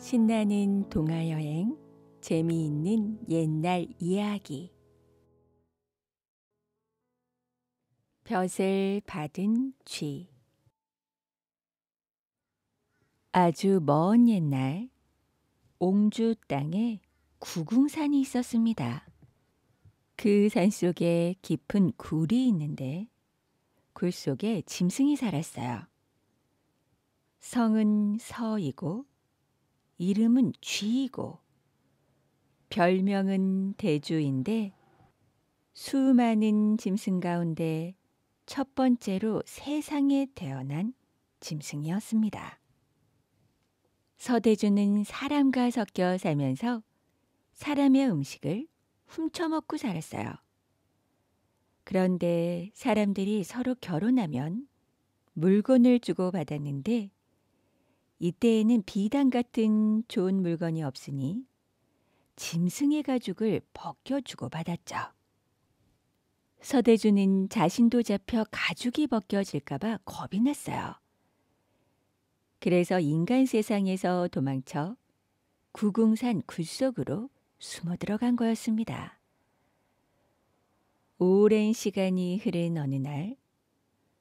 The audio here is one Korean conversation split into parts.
신나는 동화 여행, 재미있는 옛날 이야기. 벼슬 받은 쥐. 아주 먼 옛날 옹주 땅에 구궁산이 있었습니다. 그 산 속에 깊은 굴이 있는데 굴 속에 짐승이 살았어요. 성은 서이고 이름은 쥐이고 별명은 대주인데 수많은 짐승 가운데 첫 번째로 세상에 태어난 짐승이었습니다. 서대주는 사람과 섞여 살면서 사람의 음식을 훔쳐먹고 살았어요. 그런데 사람들이 서로 결혼하면 물건을 주고받았는데 이때에는 비단 같은 좋은 물건이 없으니 짐승의 가죽을 벗겨 주고 받았죠. 서대주는 자신도 잡혀 가죽이 벗겨질까봐 겁이 났어요. 그래서 인간 세상에서 도망쳐 구궁산 굴속으로 숨어 들어간 거였습니다. 오랜 시간이 흐른 어느 날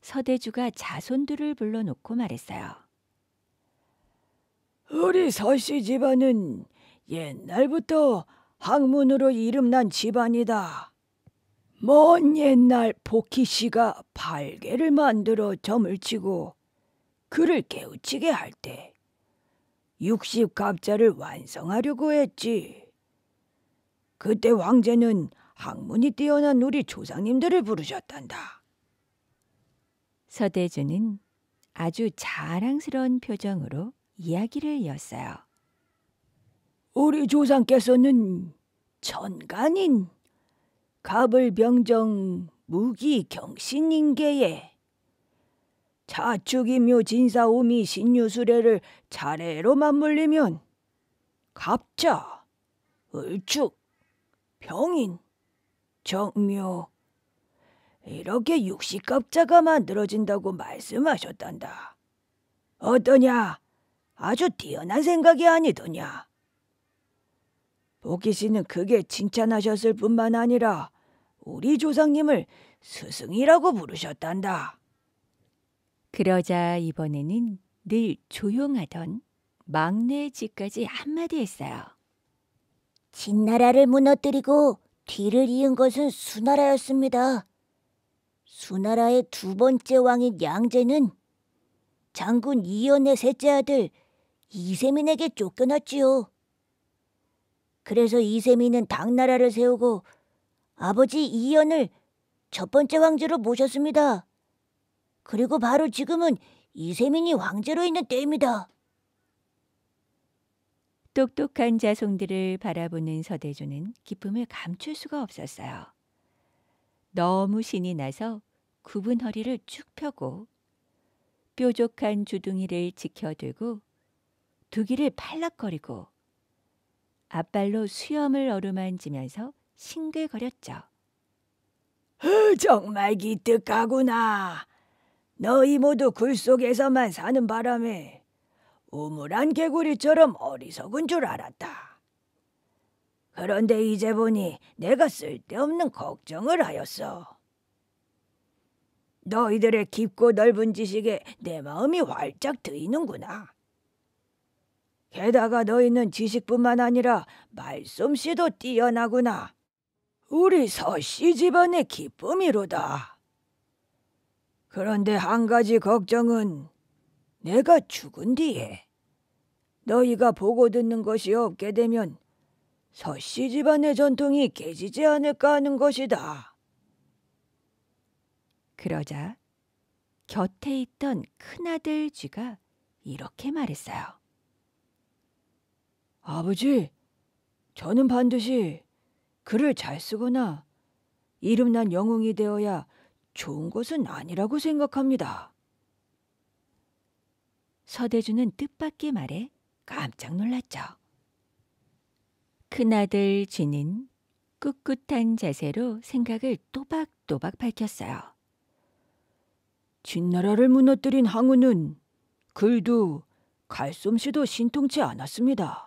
서대주가 자손들을 불러놓고 말했어요. 우리 서씨 집안은 옛날부터 학문으로 이름난 집안이다. 먼 옛날 복희 씨가 발개를 만들어 점을 치고 그를 깨우치게 할 때 육십 갑자를 완성하려고 했지. 그때 왕제는 학문이 뛰어난 우리 조상님들을 부르셨단다. 서대주는 아주 자랑스러운 표정으로 이야기를 이었어요. 우리 조상께서는 천간인 갑을병정 무기경신인계에 자축이묘 진사오미 신유수레를 차례로 맞물리면 갑자, 을축, 병인, 정묘 이렇게 육식갑자가 만들어진다고 말씀하셨단다. 어떠냐? 아주 뛰어난 생각이 아니더냐. 보기 씨는 그게 칭찬하셨을 뿐만 아니라 우리 조상님을 스승이라고 부르셨단다. 그러자 이번에는 늘 조용하던 막내 집까지 한마디 했어요. 진나라를 무너뜨리고 뒤를 이은 것은 수나라였습니다. 수나라의 두 번째 왕인 양제는 장군 이연의 셋째 아들 이세민에게 쫓겨났지요. 그래서 이세민은 당나라를 세우고 아버지 이연을 첫 번째 왕제로 모셨습니다. 그리고 바로 지금은 이세민이 왕제로 있는 때입니다. 똑똑한 자손들을 바라보는 서대조는 기쁨을 감출 수가 없었어요. 너무 신이 나서 굽은 허리를 쭉 펴고 뾰족한 주둥이를 지켜들고 두기를 팔락거리고 앞발로 수염을 어루만지면서 싱글거렸죠. 허, 어, 정말 기특하구나. 너희 모두 굴 속에서만 사는 바람에 우물안 개구리처럼 어리석은 줄 알았다. 그런데 이제 보니 내가 쓸데없는 걱정을 하였어. 너희들의 깊고 넓은 지식에 내 마음이 활짝 트이는구나. 게다가 너희는 지식뿐만 아니라 말솜씨도 뛰어나구나. 우리 서씨 집안의 기쁨이로다. 그런데 한 가지 걱정은 내가 죽은 뒤에 너희가 보고 듣는 것이 없게 되면 서씨 집안의 전통이 깨지지 않을까 하는 것이다. 그러자 곁에 있던 큰아들 쥐가 이렇게 말했어요. 아버지, 저는 반드시 글을 잘 쓰거나 이름난 영웅이 되어야 좋은 것은 아니라고 생각합니다. 서대주는 뜻밖의 말에 깜짝 놀랐죠. 큰아들 쥐는 꿋꿋한 자세로 생각을 또박또박 밝혔어요. 진나라를 무너뜨린 항우는 글도 갈솜씨도 신통치 않았습니다.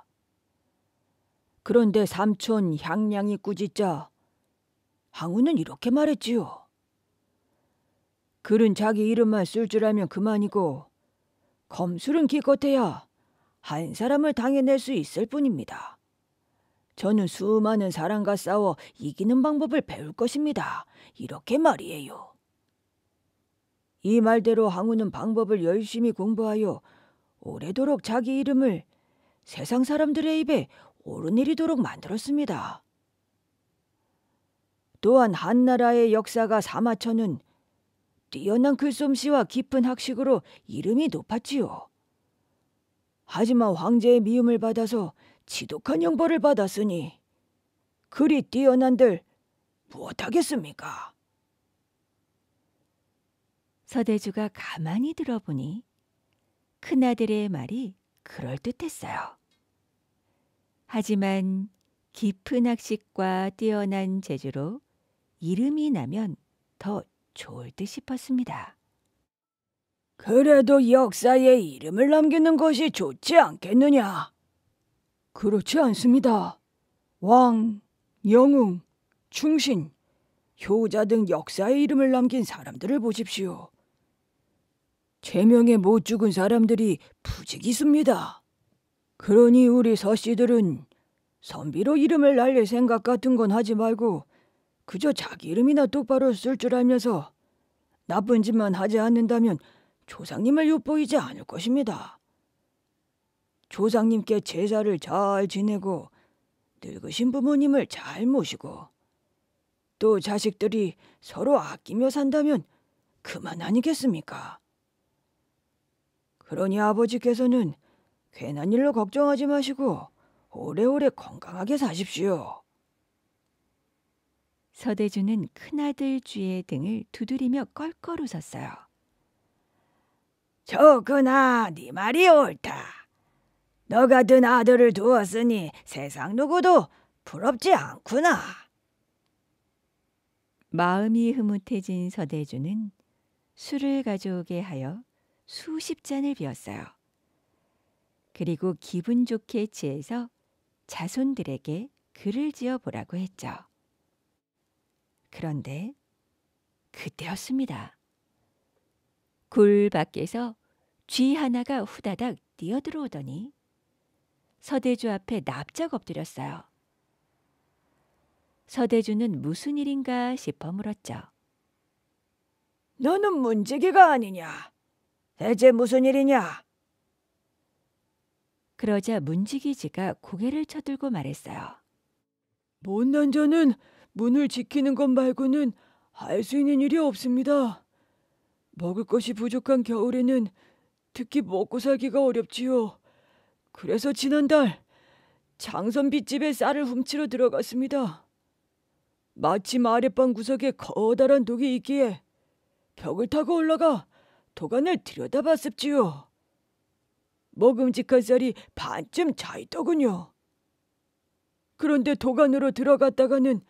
그런데 삼촌 향량이 꾸짖자 항우는 이렇게 말했지요. 글은 자기 이름만 쓸 줄 알면 그만이고 검술은 기껏해야 한 사람을 당해낼 수 있을 뿐입니다. 저는 수많은 사람과 싸워 이기는 방법을 배울 것입니다. 이렇게 말이에요. 이 말대로 항우는 방법을 열심히 공부하여 오래도록 자기 이름을 세상 사람들의 입에 옳은 일이도록 만들었습니다. 또한 한나라의 역사가 사마천은 뛰어난 글솜씨와 깊은 학식으로 이름이 높았지요. 하지만 황제의 미움을 받아서 지독한 형벌을 받았으니 그리 뛰어난들 무엇하겠습니까? 서대주가 가만히 들어보니 큰아들의 말이 그럴듯했어요. 하지만 깊은 학식과 뛰어난 재주로 이름이 나면 더 좋을 듯 싶었습니다. 그래도 역사에 이름을 남기는 것이 좋지 않겠느냐? 그렇지 않습니다. 왕, 영웅, 충신, 효자 등 역사의 이름을 남긴 사람들을 보십시오. 제명에 못 죽은 사람들이 부지기수입니다. 그러니 우리 서씨들은 선비로 이름을 날릴 생각 같은 건 하지 말고 그저 자기 이름이나 똑바로 쓸 줄 알면서 나쁜 짓만 하지 않는다면 조상님을 욕보이지 않을 것입니다. 조상님께 제사를 잘 지내고 늙으신 부모님을 잘 모시고 또 자식들이 서로 아끼며 산다면 그만 아니겠습니까? 그러니 아버지께서는 괜한 일로 걱정하지 마시고 오래오래 건강하게 사십시오. 서대주는 큰아들 주의 등을 두드리며 껄껄 웃었어요. 저그나 네 말이 옳다. 너가 든 아들을 두었으니 세상 누구도 부럽지 않구나. 마음이 흐뭇해진 서대주는 술을 가져오게 하여 수십 잔을 비웠어요. 그리고 기분 좋게 취해서 자손들에게 글을 지어 보라고 했죠. 그런데 그때였습니다. 굴 밖에서 쥐 하나가 후다닥 뛰어들어오더니 서대주 앞에 납작 엎드렸어요. 서대주는 무슨 일인가 싶어 물었죠. 너는 문지기가 아니냐? 대제 무슨 일이냐? 그러자 문지기지가 고개를 쳐들고 말했어요. 못난 자는 문을 지키는 것 말고는 할 수 있는 일이 없습니다. 먹을 것이 부족한 겨울에는 특히 먹고 살기가 어렵지요. 그래서 지난달 장선비집에 쌀을 훔치러 들어갔습니다. 마침 아랫방 구석에 커다란 독이 있기에 벽을 타고 올라가 도관을 들여다봤었지요 먹음직한 쌀이 반쯤 차 있더군요. 그런데 도관으로 들어갔다가는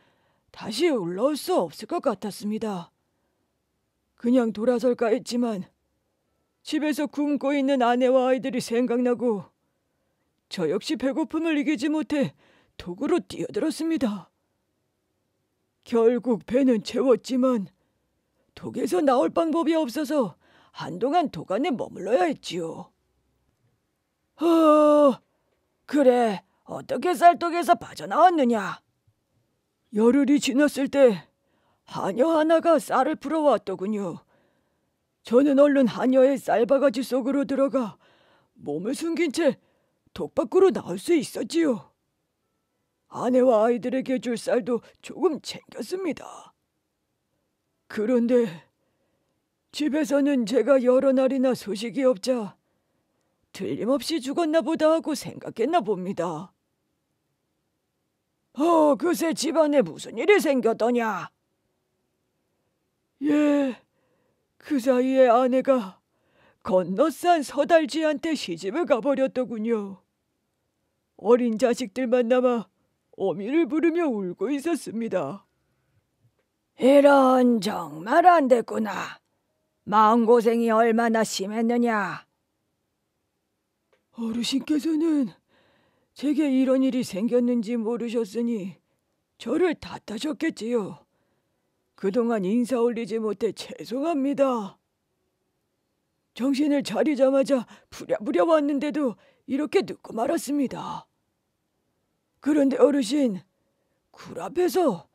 다시 올라올 수 없을 것 같았습니다. 그냥 돌아설까 했지만 집에서 굶고 있는 아내와 아이들이 생각나고 저 역시 배고픔을 이기지 못해 도구로 뛰어들었습니다. 결국 배는 채웠지만 독에서 나올 방법이 없어서 한동안 도관에 머물러야 했지요. 어, 그래, 어떻게 쌀떡에서 빠져나왔느냐? 열흘이 지났을 때 하녀 하나가 쌀을 풀어왔더군요. 저는 얼른 하녀의 쌀바가지 속으로 들어가 몸을 숨긴 채 독밖으로 나올 수 있었지요. 아내와 아이들에게 줄 쌀도 조금 챙겼습니다. 그런데 집에서는 제가 여러 날이나 소식이 없자 틀림없이 죽었나 보다 하고 생각했나 봅니다. 어, 그새 집안에 무슨 일이 생겼더냐? 예, 그 사이에 아내가 건너산 서달지한테 시집을 가버렸더군요. 어린 자식들만 남아 어미를 부르며 울고 있었습니다. 이런 정말 안 됐구나. 마음고생이 얼마나 심했느냐. 어르신께서는 제게 이런 일이 생겼는지 모르셨으니 저를 탓하셨겠지요. 그동안 인사 올리지 못해 죄송합니다. 정신을 차리자마자 부랴부랴 왔는데도 이렇게 늦고 말았습니다. 그런데 어르신, 굴 앞에서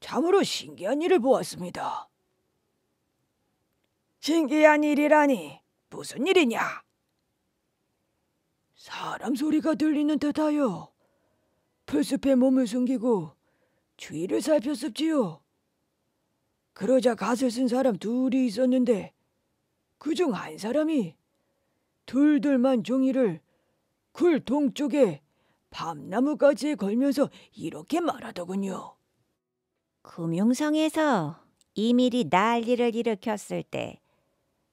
참으로 신기한 일을 보았습니다. 신기한 일이라니 무슨 일이냐? 사람 소리가 들리는 듯하여 풀숲에 몸을 숨기고 주위를 살폈습지요. 그러자 갓을 쓴 사람 둘이 있었는데 그 중 한 사람이 둘둘만 종이를 굴 동쪽에 밤나무까지 에 걸면서 이렇게 말하더군요. 금융성에서 이밀이 난리를 일으켰을 때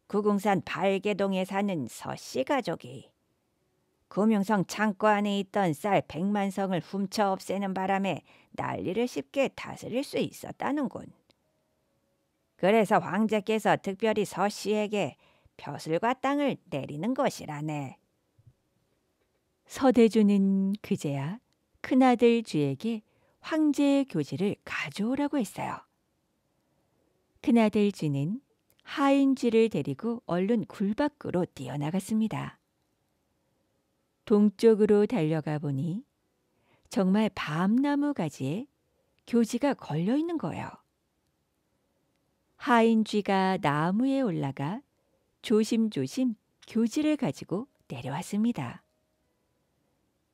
구궁산 발개동에 사는 서씨 가족이 금융성 창고 안에 있던 쌀백만 성을 훔쳐 없애는 바람에 난리를 쉽게 다스릴 수 있었다는군. 그래서 황제께서 특별히 서 씨에게 벼슬과 땅을 내리는 것이라네. 서대주는 그제야 큰아들 주에게 황제의 교지를 가져오라고 했어요. 큰아들 주는 하인쥐를 데리고 얼른 굴 밖으로 뛰어나갔습니다. 동쪽으로 달려가 보니 정말 밤나무 가지에 교지가 걸려 있는 거예요. 하인쥐가 나무에 올라가 조심조심 교지를 가지고 내려왔습니다.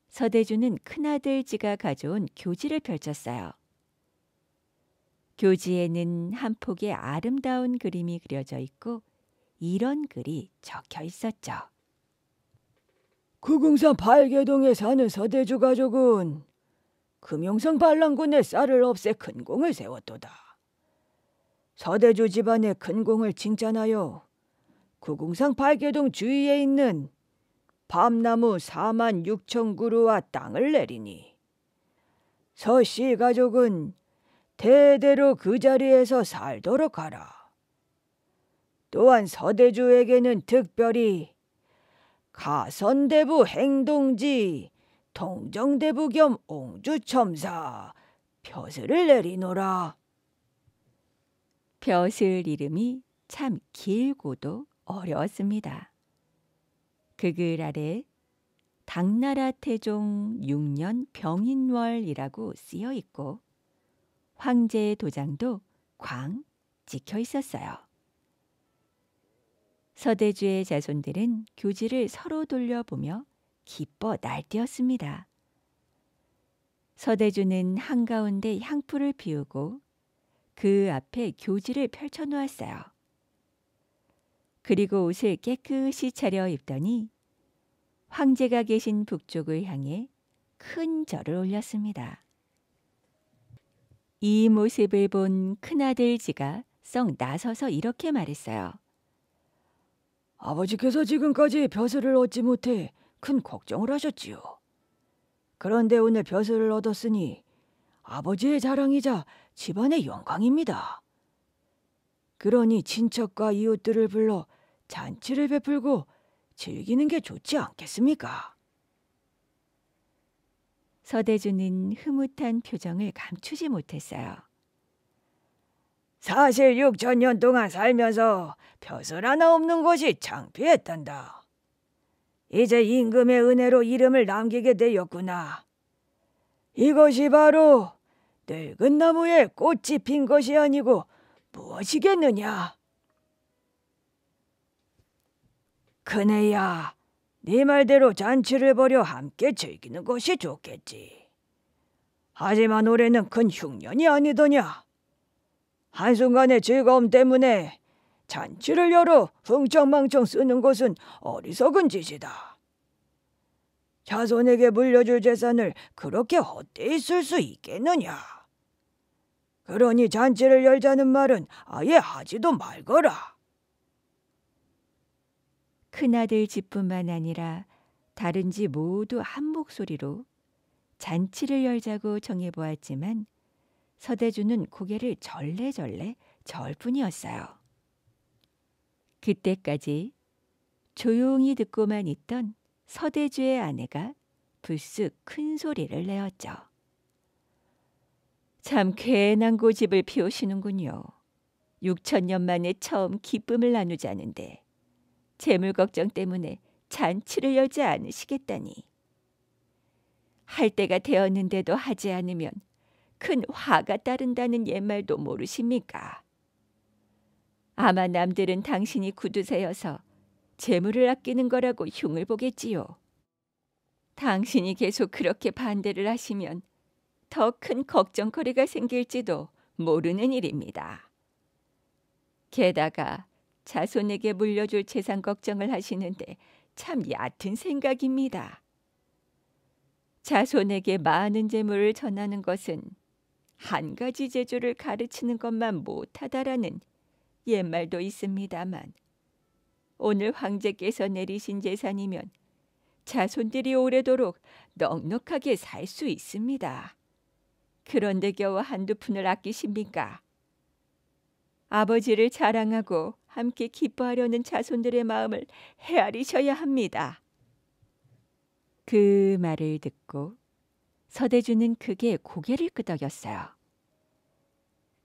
서대주는 큰아들쥐가 가져온 교지를 펼쳤어요. 교지에는 한 폭의 아름다운 그림이 그려져 있고 이런 글이 적혀 있었죠. 구궁산 발개동에 사는 서대주 가족은 금용성 반란군의 쌀을 없애 큰 공을 세웠도다. 서대주 집안의 큰 공을 칭찬하여 구궁산 발개동 주위에 있는 밤나무 4만 6천 그루와 땅을 내리니 서씨 가족은 대대로 그 자리에서 살도록 하라. 또한 서대주에게는 특별히 가선대부 행동지 통정대부 겸 옹주첨사 벼슬을 내리노라. 벼슬 이름이 참 길고도 어려웠습니다. 그 글 아래 당나라 태종 6년 병인월이라고 쓰여 있고 황제의 도장도 광 찍혀 있었어요. 서대주의 자손들은 교지를 서로 돌려보며 기뻐 날뛰었습니다. 서대주는 한가운데 향풀을 피우고 그 앞에 교지를 펼쳐놓았어요. 그리고 옷을 깨끗이 차려 입더니 황제가 계신 북쪽을 향해 큰 절을 올렸습니다. 이 모습을 본 큰아들 지가 썩 나서서 이렇게 말했어요. 아버지께서 지금까지 벼슬을 얻지 못해 큰 걱정을 하셨지요. 그런데 오늘 벼슬을 얻었으니 아버지의 자랑이자 집안의 영광입니다. 그러니 친척과 이웃들을 불러 잔치를 베풀고 즐기는 게 좋지 않겠습니까? 서대주는 흐뭇한 표정을 감추지 못했어요. 사실 6천 년 동안 살면서 벼슬 하나 없는 것이 창피했단다. 이제 임금의 은혜로 이름을 남기게 되었구나. 이것이 바로 늙은 나무에 꽃이 핀 것이 아니고 무엇이겠느냐? 큰애야, 네 말대로 잔치를 벌여 함께 즐기는 것이 좋겠지. 하지만 올해는 큰 흉년이 아니더냐? 한순간의 즐거움 때문에 잔치를 열어 흥청망청 쓰는 것은 어리석은 짓이다. 자손에게 물려줄 재산을 그렇게 헛되이 쓸수 있겠느냐? 그러니 잔치를 열자는 말은 아예 하지도 말거라. 큰아들 집뿐만 아니라 다른 집 모두 한 목소리로 잔치를 열자고 정해보았지만 서대주는 고개를 절레절레 절뿐이었어요. 그때까지 조용히 듣고만 있던 서대주의 아내가 불쑥 큰 소리를 내었죠. 참 괜한 고집을 피우시는군요. 6천 년 만에 처음 기쁨을 나누자는데 재물 걱정 때문에 잔치를 열지 않으시겠다니. 할 때가 되었는데도 하지 않으면 큰 화가 따른다는 옛말도 모르십니까? 아마 남들은 당신이 구두쇠여서 재물을 아끼는 거라고 흉을 보겠지요. 당신이 계속 그렇게 반대를 하시면 더 큰 걱정거리가 생길지도 모르는 일입니다. 게다가 자손에게 물려줄 재산 걱정을 하시는데 참 얕은 생각입니다. 자손에게 많은 재물을 전하는 것은 한 가지 제조를 가르치는 것만 못하다라는 옛말도 있습니다만 오늘 황제께서 내리신 재산이면 자손들이 오래도록 넉넉하게 살 수 있습니다. 그런데 겨우 한두 푼을 아끼십니까? 아버지를 자랑하고 함께 기뻐하려는 자손들의 마음을 헤아리셔야 합니다. 그 말을 듣고 서대주는 크게 고개를 끄덕였어요.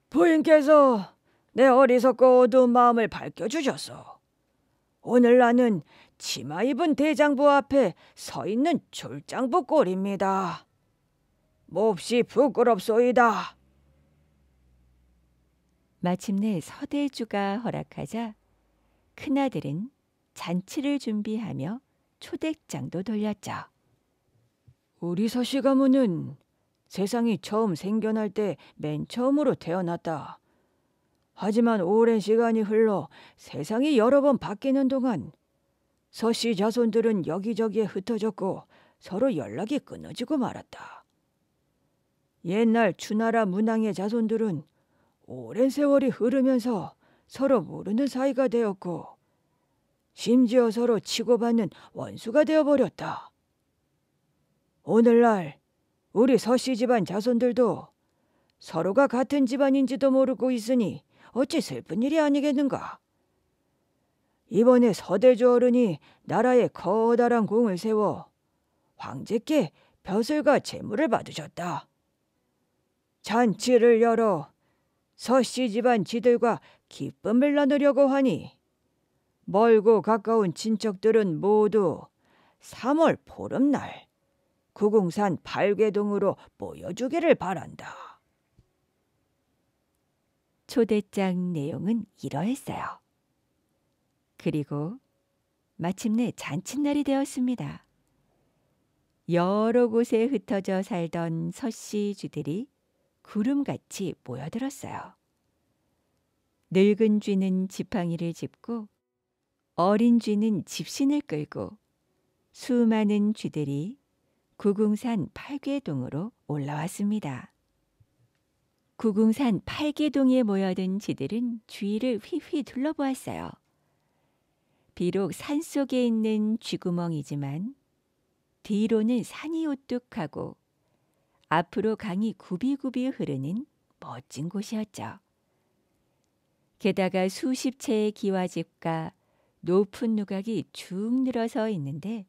부인께서 내 어리석고 어두운 마음을 밝혀주셨소. 오늘 나는 치마 입은 대장부 앞에 서 있는 졸장부 꼴입니다. 몹시 부끄럽소이다. 마침내 서대주가 허락하자 큰아들은 잔치를 준비하며 초대장도 돌렸죠. 우리 서씨 가문은 세상이 처음 생겨날 때 맨 처음으로 태어났다. 하지만 오랜 시간이 흘러 세상이 여러 번 바뀌는 동안 서씨 자손들은 여기저기에 흩어졌고 서로 연락이 끊어지고 말았다. 옛날 주나라 문왕의 자손들은 오랜 세월이 흐르면서 서로 모르는 사이가 되었고 심지어 서로 치고받는 원수가 되어버렸다. 오늘날 우리 서씨 집안 자손들도 서로가 같은 집안인지도 모르고 있으니 어찌 슬픈 일이 아니겠는가. 이번에 서대조 어른이 나라에 커다란 공을 세워 황제께 벼슬과 재물을 받으셨다. 잔치를 열어 서씨 집안 지들과 기쁨을 나누려고 하니 멀고 가까운 친척들은 모두 3월 보름날 구궁산 발괴동으로 보여주기를 바란다. 초대장 내용은 이러했어요. 그리고 마침내 잔칫날이 되었습니다. 여러 곳에 흩어져 살던 서씨주들이 구름같이 모여들었어요. 늙은 쥐는 지팡이를 짚고 어린 쥐는 집신을 끌고 수많은 쥐들이 구궁산 팔괘동으로 올라왔습니다. 구궁산 팔계동에 모여든 지들은 주위를 휘휘 둘러보았어요. 비록 산 속에 있는 쥐구멍이지만 뒤로는 산이 오뚝하고 앞으로 강이 굽이굽이 흐르는 멋진 곳이었죠. 게다가 수십 채의 기와집과 높은 누각이 쭉 늘어서 있는데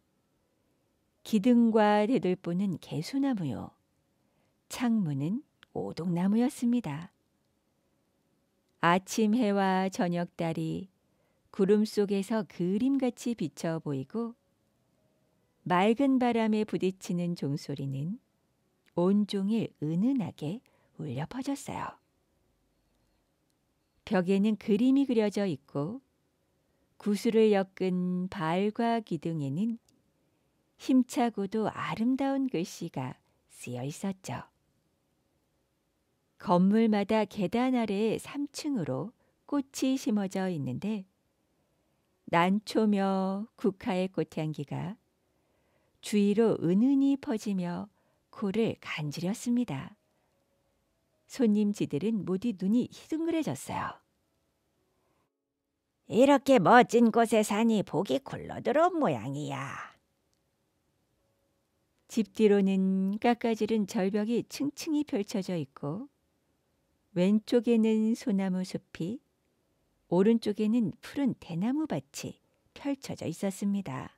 기둥과 대돌보는 개수나무요. 창문은 오동나무였습니다. 아침 해와 저녁 달이 구름 속에서 그림같이 비쳐 보이고 맑은 바람에 부딪히는 종소리는 온종일 은은하게 울려 퍼졌어요. 벽에는 그림이 그려져 있고 구슬을 엮은 발과 기둥에는 힘차고도 아름다운 글씨가 쓰여 있었죠. 건물마다 계단 아래 3층으로 꽃이 심어져 있는데 난초며 국화의 꽃향기가 주위로 은은히 퍼지며 코를 간지렸습니다. 손님지들은 모두 눈이 희둥그레졌어요. 이렇게 멋진 곳에 사니 복이 굴러들어온 모양이야. 집 뒤로는 깎아지른 절벽이 층층이 펼쳐져 있고 왼쪽에는 소나무 숲이 오른쪽에는 푸른 대나무 밭이 펼쳐져 있었습니다.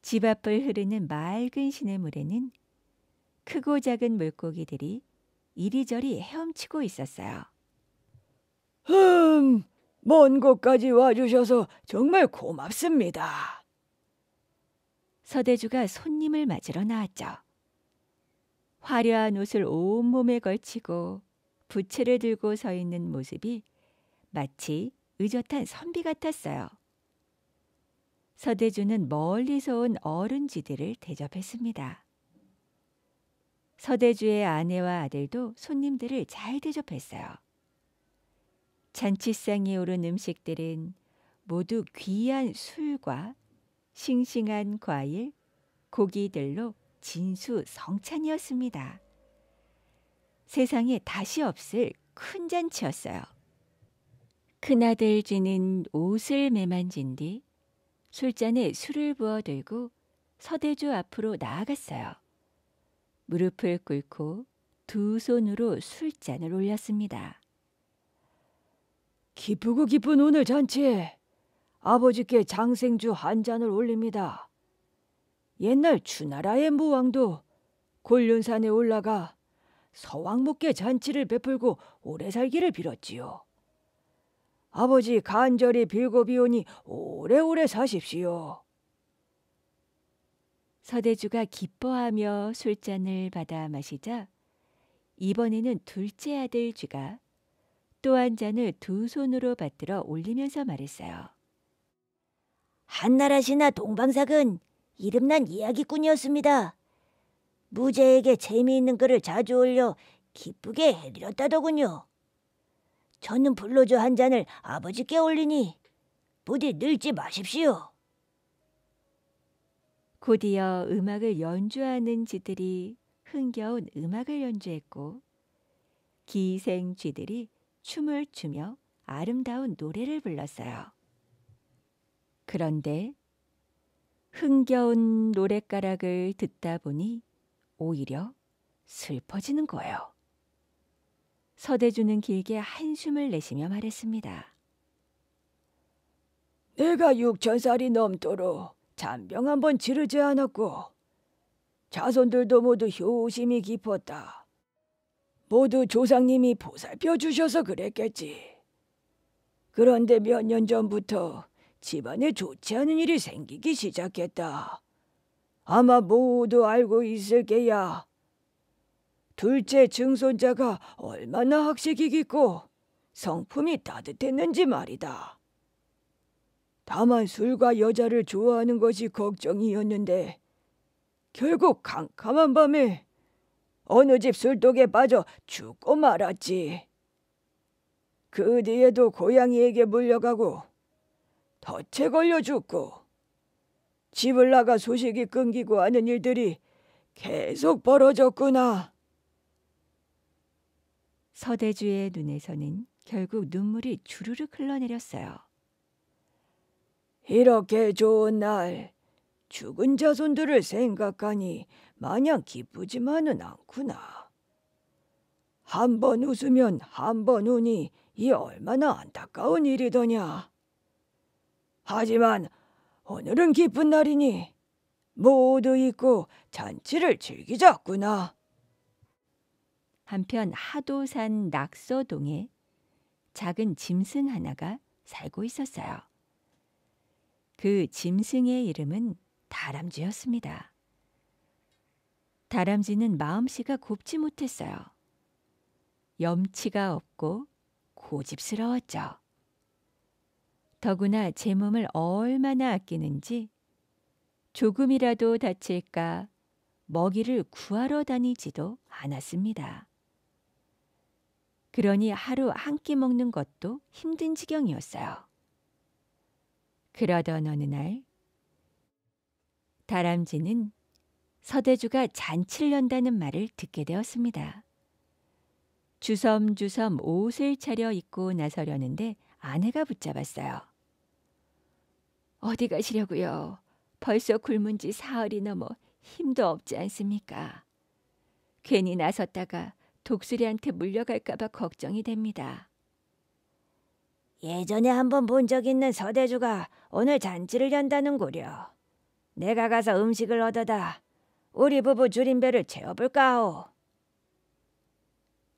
집 앞을 흐르는 맑은 시냇물에는 크고 작은 물고기들이 이리저리 헤엄치고 있었어요. 흠, 먼 곳까지 와주셔서 정말 고맙습니다. 서대주가 손님을 맞으러 나왔죠. 화려한 옷을 온몸에 걸치고 부채를 들고 서 있는 모습이 마치 의젓한 선비 같았어요. 서대주는 멀리서 온 어른지들을 대접했습니다. 서대주의 아내와 아들도 손님들을 잘 대접했어요. 잔치상에 오른 음식들은 모두 귀한 술과 싱싱한 과일, 고기들로 진수 성찬이었습니다. 세상에 다시 없을 큰 잔치였어요. 큰아들 쥐는 옷을 매만진 뒤 술잔에 술을 부어 들고 서대주 앞으로 나아갔어요. 무릎을 꿇고 두 손으로 술잔을 올렸습니다. 기쁘고 기쁜 오늘 잔치. 아버지께 장생주 한 잔을 올립니다. 옛날 주나라의 무왕도 곤륜산에 올라가 서왕목계 잔치를 베풀고 오래 살기를 빌었지요. 아버지 간절히 빌고 비오니 오래오래 사십시오. 서대주가 기뻐하며 술잔을 받아 마시자 이번에는 둘째 아들 쥐가 또 한 잔을 두 손으로 받들어 올리면서 말했어요. 한나라 신하 동방삭은 이름난 이야기꾼이었습니다. 무제에게 재미있는 글을 자주 올려 기쁘게 해드렸다더군요. 저는 불로주 한 잔을 아버지께 올리니 부디 늙지 마십시오. 곧이어 음악을 연주하는 쥐들이 흥겨운 음악을 연주했고 기생 쥐들이 춤을 추며 아름다운 노래를 불렀어요. 그런데 흥겨운 노랫가락을 듣다 보니 오히려 슬퍼지는 거예요. 서대주는 길게 한숨을 내쉬며 말했습니다. 내가 육천살이 넘도록 잔병 한번 지르지 않았고 자손들도 모두 효심이 깊었다. 모두 조상님이 보살펴 주셔서 그랬겠지. 그런데 몇 년 전부터 집안에 좋지 않은 일이 생기기 시작했다. 아마 모두 알고 있을 게야. 둘째 증손자가 얼마나 학식이 깊고 성품이 따뜻했는지 말이다. 다만 술과 여자를 좋아하는 것이 걱정이었는데 결국 캄캄한 밤에 어느 집 술독에 빠져 죽고 말았지. 그 뒤에도 고양이에게 물려가고 덫에 걸려 죽고 집을 나가 소식이 끊기고 하는 일들이 계속 벌어졌구나. 서대주의 눈에서는 결국 눈물이 주르륵 흘러내렸어요. 이렇게 좋은 날 죽은 자손들을 생각하니 마냥 기쁘지만은 않구나. 한 번 웃으면 한 번 우니 이 얼마나 안타까운 일이더냐. 하지만 오늘은 기쁜 날이니 모두 잊고 잔치를 즐기자꾸나. 한편 하도산 낙서동에 작은 짐승 하나가 살고 있었어요. 그 짐승의 이름은 다람쥐였습니다. 다람쥐는 마음씨가 곱지 못했어요. 염치가 없고 고집스러웠죠. 더구나 제 몸을 얼마나 아끼는지 조금이라도 다칠까 먹이를 구하러 다니지도 않았습니다. 그러니 하루 한 끼 먹는 것도 힘든 지경이었어요. 그러던 어느 날 다람쥐는 서대주가 잔치를 연다는 말을 듣게 되었습니다. 주섬주섬 옷을 차려 입고 나서려는데 아내가 붙잡았어요. 어디 가시려고요? 벌써 굶은 지 사흘이 넘어 힘도 없지 않습니까? 괜히 나섰다가 독수리한테 물려갈까봐 걱정이 됩니다. 예전에 한 번 본 적 있는 서대주가 오늘 잔치를 연다는구려. 내가 가서 음식을 얻어다 우리 부부 줄임배를 채워볼까오.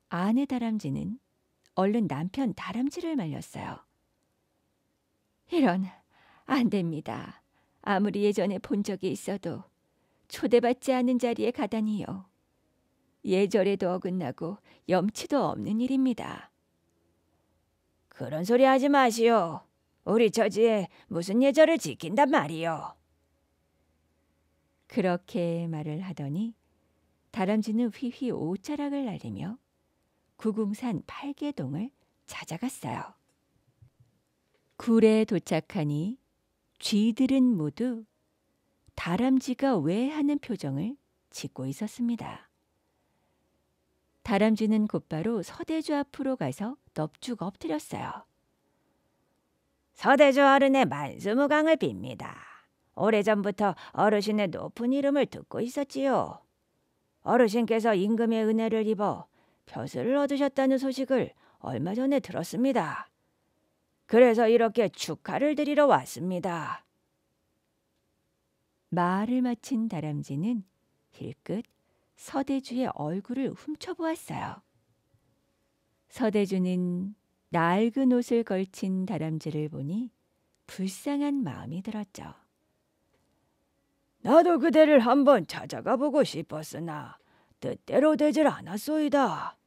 아내 다람쥐는 얼른 남편 다람쥐를 말렸어요. 이런, 안 됩니다. 아무리 예전에 본 적이 있어도 초대받지 않은 자리에 가다니요. 예절에도 어긋나고 염치도 없는 일입니다. 그런 소리 하지 마시오. 우리 처지에 무슨 예절을 지킨단 말이오 그렇게 말을 하더니 다람쥐는 휘휘 옷자락을 날리며 구궁산 팔개동을 찾아갔어요. 굴에 도착하니 쥐들은 모두 다람쥐가 왜 하는 표정을 짓고 있었습니다. 다람쥐는 곧바로 서대주 앞으로 가서 넙죽 엎드렸어요. 서대주 어른의 만수무강을 빕니다. 오래전부터 어르신의 높은 이름을 듣고 있었지요. 어르신께서 임금의 은혜를 입어 벼슬을 얻으셨다는 소식을 얼마 전에 들었습니다. 그래서 이렇게 축하를 드리러 왔습니다. 말을 마친 다람쥐는 힐끗 서대주의 얼굴을 훔쳐보았어요. 서대주는 낡은 옷을 걸친 다람쥐를 보니 불쌍한 마음이 들었죠. 나도 그대를 한번 찾아가 보고 싶었으나 뜻대로 되질 않았소이다.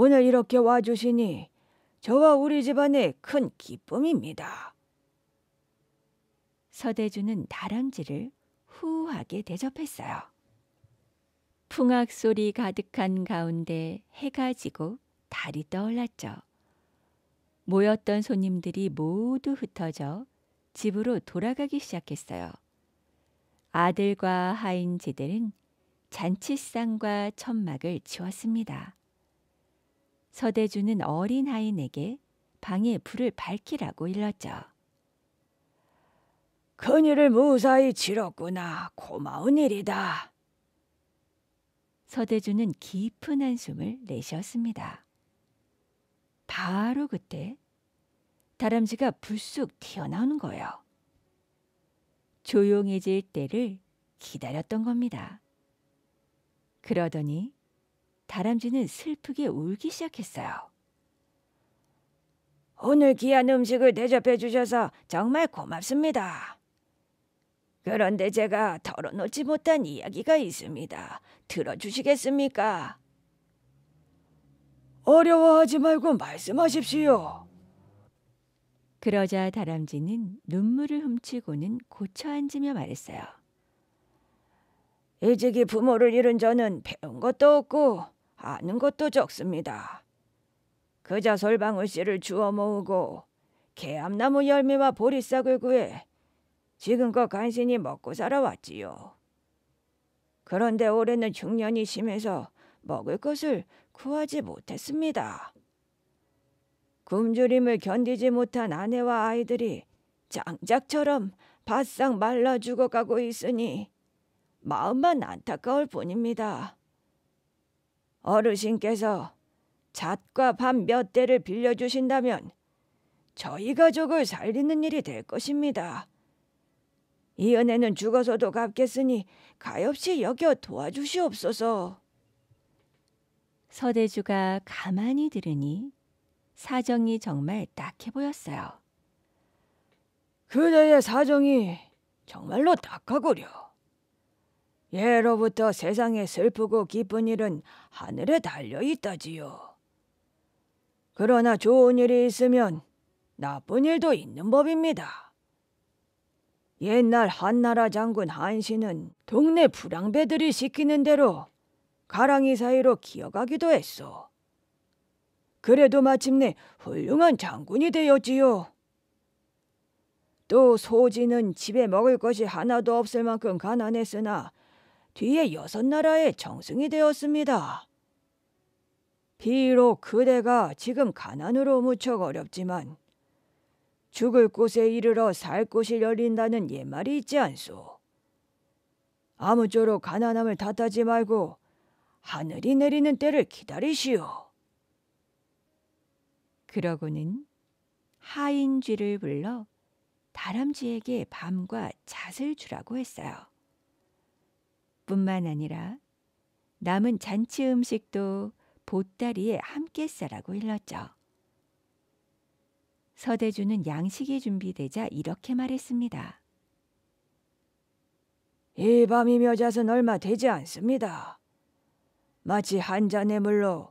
오늘 이렇게 와주시니 저와 우리 집안에 큰 기쁨입니다. 서대주는 다람쥐를 후하게 대접했어요. 풍악 소리 가득한 가운데 해가 지고 달이 떠올랐죠. 모였던 손님들이 모두 흩어져 집으로 돌아가기 시작했어요. 아들과 하인 제들은 잔치상과 천막을 치웠습니다. 서대주는 어린 하인에게 방에 불을 밝히라고 일렀죠. 큰일을 무사히 치렀구나. 고마운 일이다. 서대주는 깊은 한숨을 내셨습니다. 바로 그때 다람쥐가 불쑥 튀어나온 거예요. 조용해질 때를 기다렸던 겁니다. 그러더니 다람쥐는 슬프게 울기 시작했어요. 오늘 귀한 음식을 대접해 주셔서 정말 고맙습니다. 그런데 제가 털어놓지 못한 이야기가 있습니다. 들어주시겠습니까? 어려워하지 말고 말씀하십시오. 그러자 다람쥐는 눈물을 훔치고는 고쳐 앉으며 말했어요. 일찍이 부모를 잃은 저는 배운 것도 없고 아는 것도 적습니다. 그저 솔방울 씨를 주워 모으고 개암나무 열매와 보리싹을 구해 지금껏 간신히 먹고 살아왔지요. 그런데 올해는 흉년이 심해서 먹을 것을 구하지 못했습니다. 굶주림을 견디지 못한 아내와 아이들이 장작처럼 바싹 말라 죽어가고 있으니 마음만 안타까울 뿐입니다. 어르신께서 잣과 밥 몇 대를 빌려주신다면 저희 가족을 살리는 일이 될 것입니다. 이 은혜는 죽어서도 갚겠으니 가엾이 여겨 도와주시옵소서. 서대주가 가만히 들으니 사정이 정말 딱해 보였어요. 그대의 사정이 정말로 딱하구려. 예로부터 세상에 슬프고 기쁜 일은 하늘에 달려 있다지요. 그러나 좋은 일이 있으면 나쁜 일도 있는 법입니다. 옛날 한나라 장군 한신은 동네 불량배들이 시키는 대로 가랑이 사이로 기어가기도 했소. 그래도 마침내 훌륭한 장군이 되었지요. 또 소지는 집에 먹을 것이 하나도 없을 만큼 가난했으나 뒤에 여섯 나라의 정승이 되었습니다. 비록 그대가 지금 가난으로 무척 어렵지만 죽을 곳에 이르러 살 곳이 열린다는 옛말이 있지 않소. 아무쪼록 가난함을 탓하지 말고 하늘이 내리는 때를 기다리시오. 그러고는 하인쥐를 불러 다람쥐에게 밤과 잣을 주라고 했어요. 뿐만 아니라 남은 잔치 음식도 보따리에 함께 싸라고 일렀죠. 서대주는 양식이 준비되자 이렇게 말했습니다. 이 밤이 묘자은 얼마 되지 않습니다. 마치 한 잔의 물로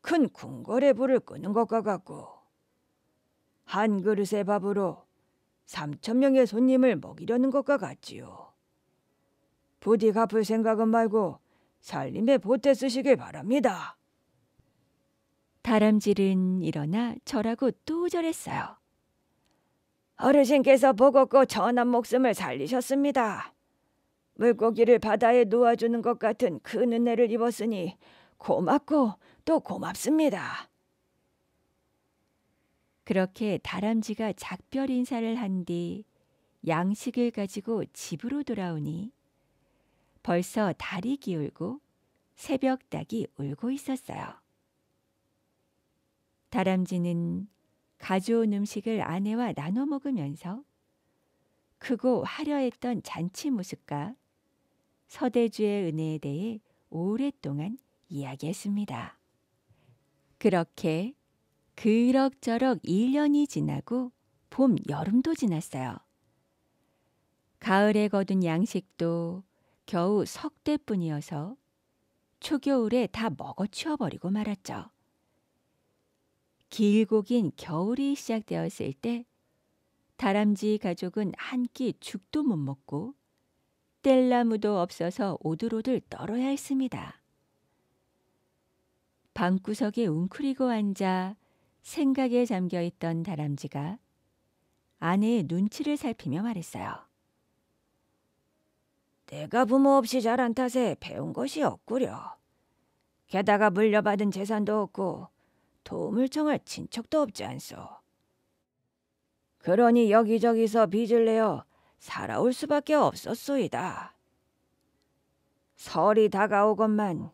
큰 궁궐의 불을 끄는 것과 같고 한 그릇의 밥으로 삼천 명의 손님을 먹이려는 것과 같지요. 부디 갚을 생각은 말고 살림에 보태 쓰시길 바랍니다. 다람쥐는 일어나 절하고 또 절했어요. 어르신께서 보고고 전한 목숨을 살리셨습니다. 물고기를 바다에 놓아주는 것 같은 큰 은혜를 입었으니 고맙고 또 고맙습니다. 그렇게 다람쥐가 작별 인사를 한 뒤 양식을 가지고 집으로 돌아오니 벌써 달이 기울고 새벽 닭이 울고 있었어요. 다람쥐는 가져온 음식을 아내와 나눠 먹으면서 크고 화려했던 잔치 모습과 서대주의 은혜에 대해 오랫동안 이야기했습니다. 그렇게 그럭저럭 1년이 지나고 봄, 여름도 지났어요. 가을에 거둔 양식도 겨우 석 대뿐이어서 초겨울에 다 먹어치워버리고 말았죠. 길고 긴 겨울이 시작되었을 때 다람쥐 가족은 한 끼 죽도 못 먹고 뗄나무도 없어서 오들오들 떨어야 했습니다. 방구석에 웅크리고 앉아 생각에 잠겨 있던 다람쥐가 아내의 눈치를 살피며 말했어요. 내가 부모 없이 자란 탓에 배운 것이 없구려. 게다가 물려받은 재산도 없고 도움을 청할 친척도 없지 않소. 그러니 여기저기서 빚을 내어 살아올 수밖에 없었소이다. 설이 다가오건만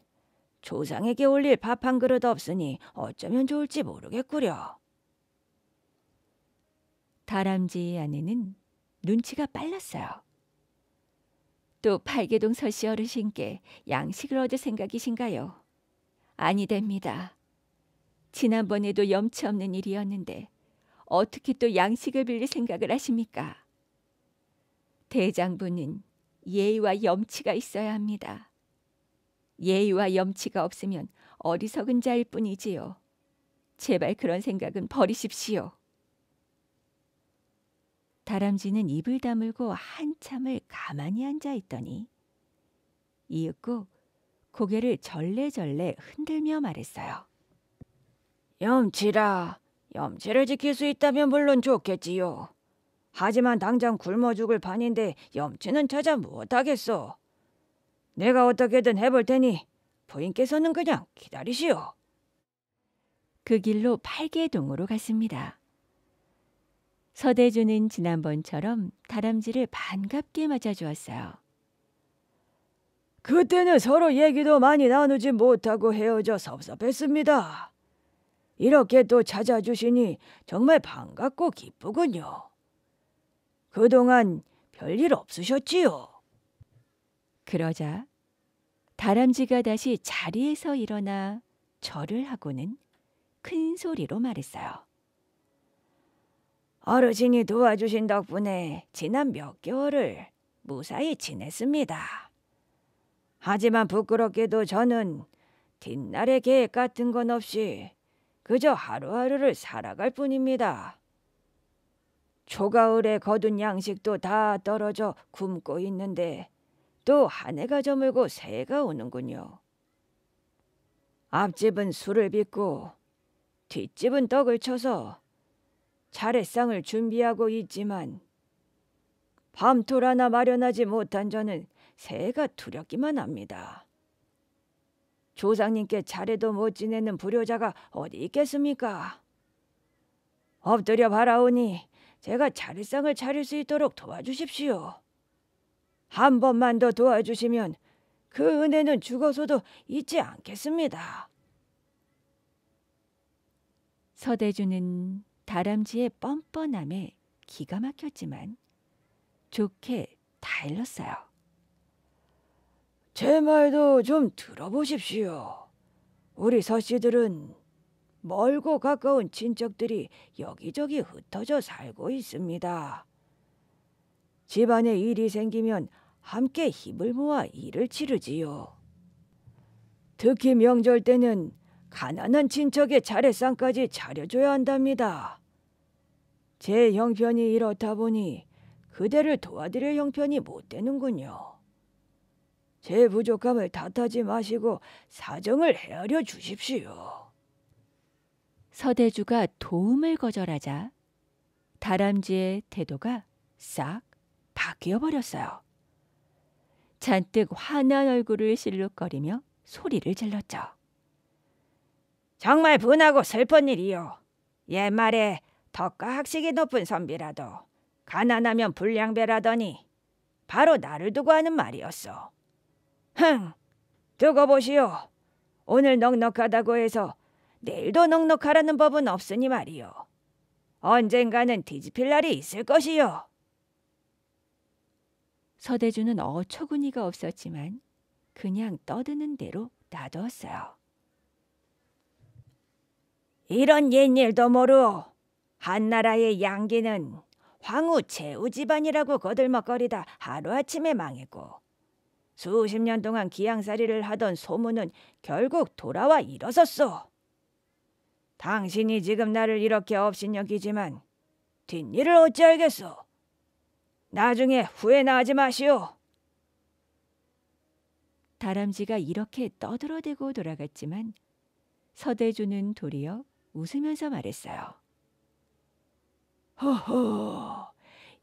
조상에게 올릴 밥 한 그릇 없으니 어쩌면 좋을지 모르겠구려. 다람쥐 의 아내는 눈치가 빨랐어요. 또 팔계동 서씨 어르신께 양식을 얻을 생각이신가요? 아니 됩니다. 지난번에도 염치 없는 일이었는데 어떻게 또 양식을 빌릴 생각을 하십니까? 대장부는 예의와 염치가 있어야 합니다. 예의와 염치가 없으면 어리석은 자일 뿐이지요. 제발 그런 생각은 버리십시오. 다람쥐는 입을 다물고 한참을 가만히 앉아 있더니 이윽고 고개를 절레절레 흔들며 말했어요. 염치라, 염치를 지킬 수 있다면 물론 좋겠지요. 하지만 당장 굶어 죽을 판인데 염치는 찾아 못하겠소. 내가 어떻게든 해볼 테니 부인께서는 그냥 기다리시오. 그 길로 팔개동으로 갔습니다. 서대주는 지난번처럼 다람쥐를 반갑게 맞아주었어요. 그때는 서로 얘기도 많이 나누지 못하고 헤어져 섭섭했습니다. 이렇게 또 찾아주시니 정말 반갑고 기쁘군요. 그동안 별일 없으셨지요? 그러자 다람쥐가 다시 자리에서 일어나 절을 하고는 큰 소리로 말했어요. 어르신이 도와주신 덕분에 지난 몇 개월을 무사히 지냈습니다. 하지만 부끄럽게도 저는 뒷날의 계획 같은 건 없이 그저 하루하루를 살아갈 뿐입니다. 초가을에 거둔 양식도 다 떨어져 굶고 있는데 또 한 해가 저물고 새해가 오는군요. 앞집은 술을 빚고 뒷집은 떡을 쳐서 차례상을 준비하고 있지만 밤톨 하나 마련하지 못한 저는 새해가 두렵기만 합니다. 조상님께 차례도 못 지내는 불효자가 어디 있겠습니까? 엎드려 바라오니 제가 차례상을 차릴 수 있도록 도와주십시오. 한 번만 더 도와주시면 그 은혜는 죽어서도 잊지 않겠습니다. 서대주는 다람쥐의 뻔뻔함에 기가 막혔지만 좋게 다 일렀어요. 제 말도 좀 들어보십시오. 우리 서씨들은 멀고 가까운 친척들이 여기저기 흩어져 살고 있습니다. 집안에 일이 생기면 함께 힘을 모아 일을 치르지요. 특히 명절 때는 가난한 친척의 차례상까지 차려줘야 한답니다. 제 형편이 이렇다 보니 그대를 도와드릴 형편이 못 되는군요. 제 부족함을 탓하지 마시고 사정을 헤아려 주십시오. 서대주가 도움을 거절하자 다람쥐의 태도가 싹 바뀌어 버렸어요. 잔뜩 화난 얼굴을 실룩거리며 소리를 질렀죠. 정말 분하고 슬픈 일이요. 옛말에 덕과 학식이 높은 선비라도 가난하면 불량배라더니 바로 나를 두고 하는 말이었어. 흥, 두고 보시오. 오늘 넉넉하다고 해서 내일도 넉넉하라는 법은 없으니 말이오. 언젠가는 뒤집힐 날이 있을 것이오 서대주는 어처구니가 없었지만 그냥 떠드는 대로 놔두었어요. 이런 옛일도 모르오. 한나라의 양기는 황후 최우 집안이라고 거들먹거리다 하루아침에 망했고 수십 년 동안 기양살이를 하던 소문은 결국 돌아와 일어섰소. 당신이 지금 나를 이렇게 업신여기지만 뒷일을 어찌 알겠소. 나중에 후회나 하지 마시오. 다람쥐가 이렇게 떠들어대고 돌아갔지만 서대주는 도리어 웃으면서 말했어요. 허허,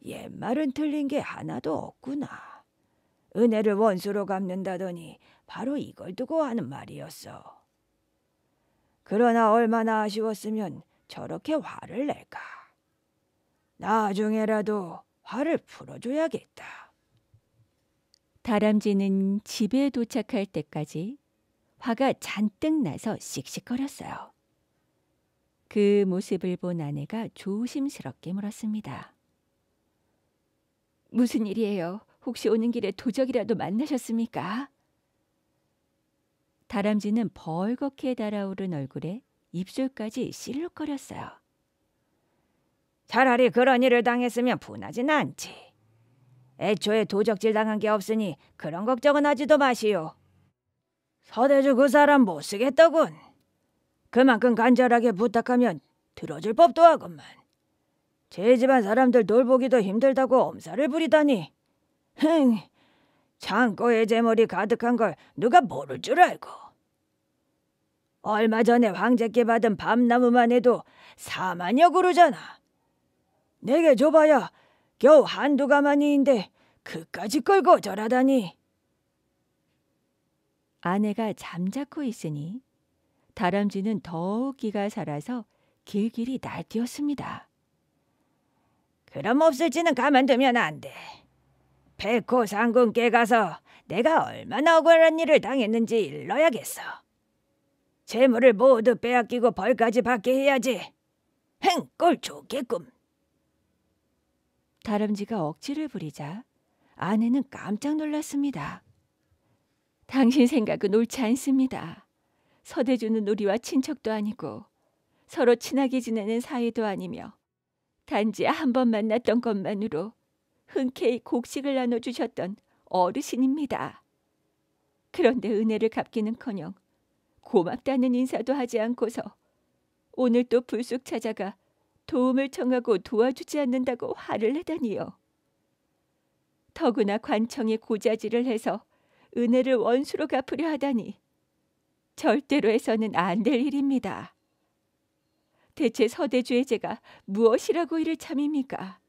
옛말은 틀린 게 하나도 없구나. 은혜를 원수로 갚는다더니 바로 이걸 두고 하는 말이었어. 그러나 얼마나 아쉬웠으면 저렇게 화를 낼까. 나중에라도 화를 풀어줘야겠다. 다람쥐는 집에 도착할 때까지 화가 잔뜩 나서 씩씩거렸어요. 그 모습을 본 아내가 조심스럽게 물었습니다. 무슨 일이에요? 혹시 오는 길에 도적이라도 만나셨습니까? 다람쥐는 벌겋게 달아오른 얼굴에 입술까지 실룩거렸어요. 차라리 그런 일을 당했으면 분하진 않지. 애초에 도적질 당한 게 없으니 그런 걱정은 하지도 마시오. 서대주 그 사람 못 쓰겠더군. 그만큼 간절하게 부탁하면 들어줄 법도 하건만. 제 집안 사람들 돌보기도 힘들다고 엄살을 부리다니. 흥, 창고에 재물이 가득한 걸 누가 모를 줄 알고. 얼마 전에 황제께 받은 밤나무만 해도 사만여 그루잖아. 내게 줘봐야 겨우 한두 가마니인데 그까지 끌고 절하다니. 아내가 잠자코 있으니 다람쥐는 더욱 기가 살아서 길길이 날뛰었습니다. 그럼 없을지는 가만두면 안 돼. 백호 상궁께 가서 내가 얼마나 억울한 일을 당했는지 일러야겠어. 재물을 모두 빼앗기고 벌까지 받게 해야지. 행, 꼴 좋겠군. 다람쥐가 억지를 부리자 아내는 깜짝 놀랐습니다. 당신 생각은 옳지 않습니다. 서대주는 우리와 친척도 아니고 서로 친하게 지내는 사이도 아니며 단지 한번 만났던 것만으로 흔쾌히 곡식을 나눠주셨던 어르신입니다. 그런데 은혜를 갚기는커녕 고맙다는 인사도 하지 않고서 오늘 또 불쑥 찾아가 도움을 청하고 도와주지 않는다고 화를 내다니요. 더구나 관청에 고자질을 해서 은혜를 원수로 갚으려 하다니 절대로 해서는 안 될 일입니다. 대체 서대주의 제가 무엇이라고 이를 참입니까?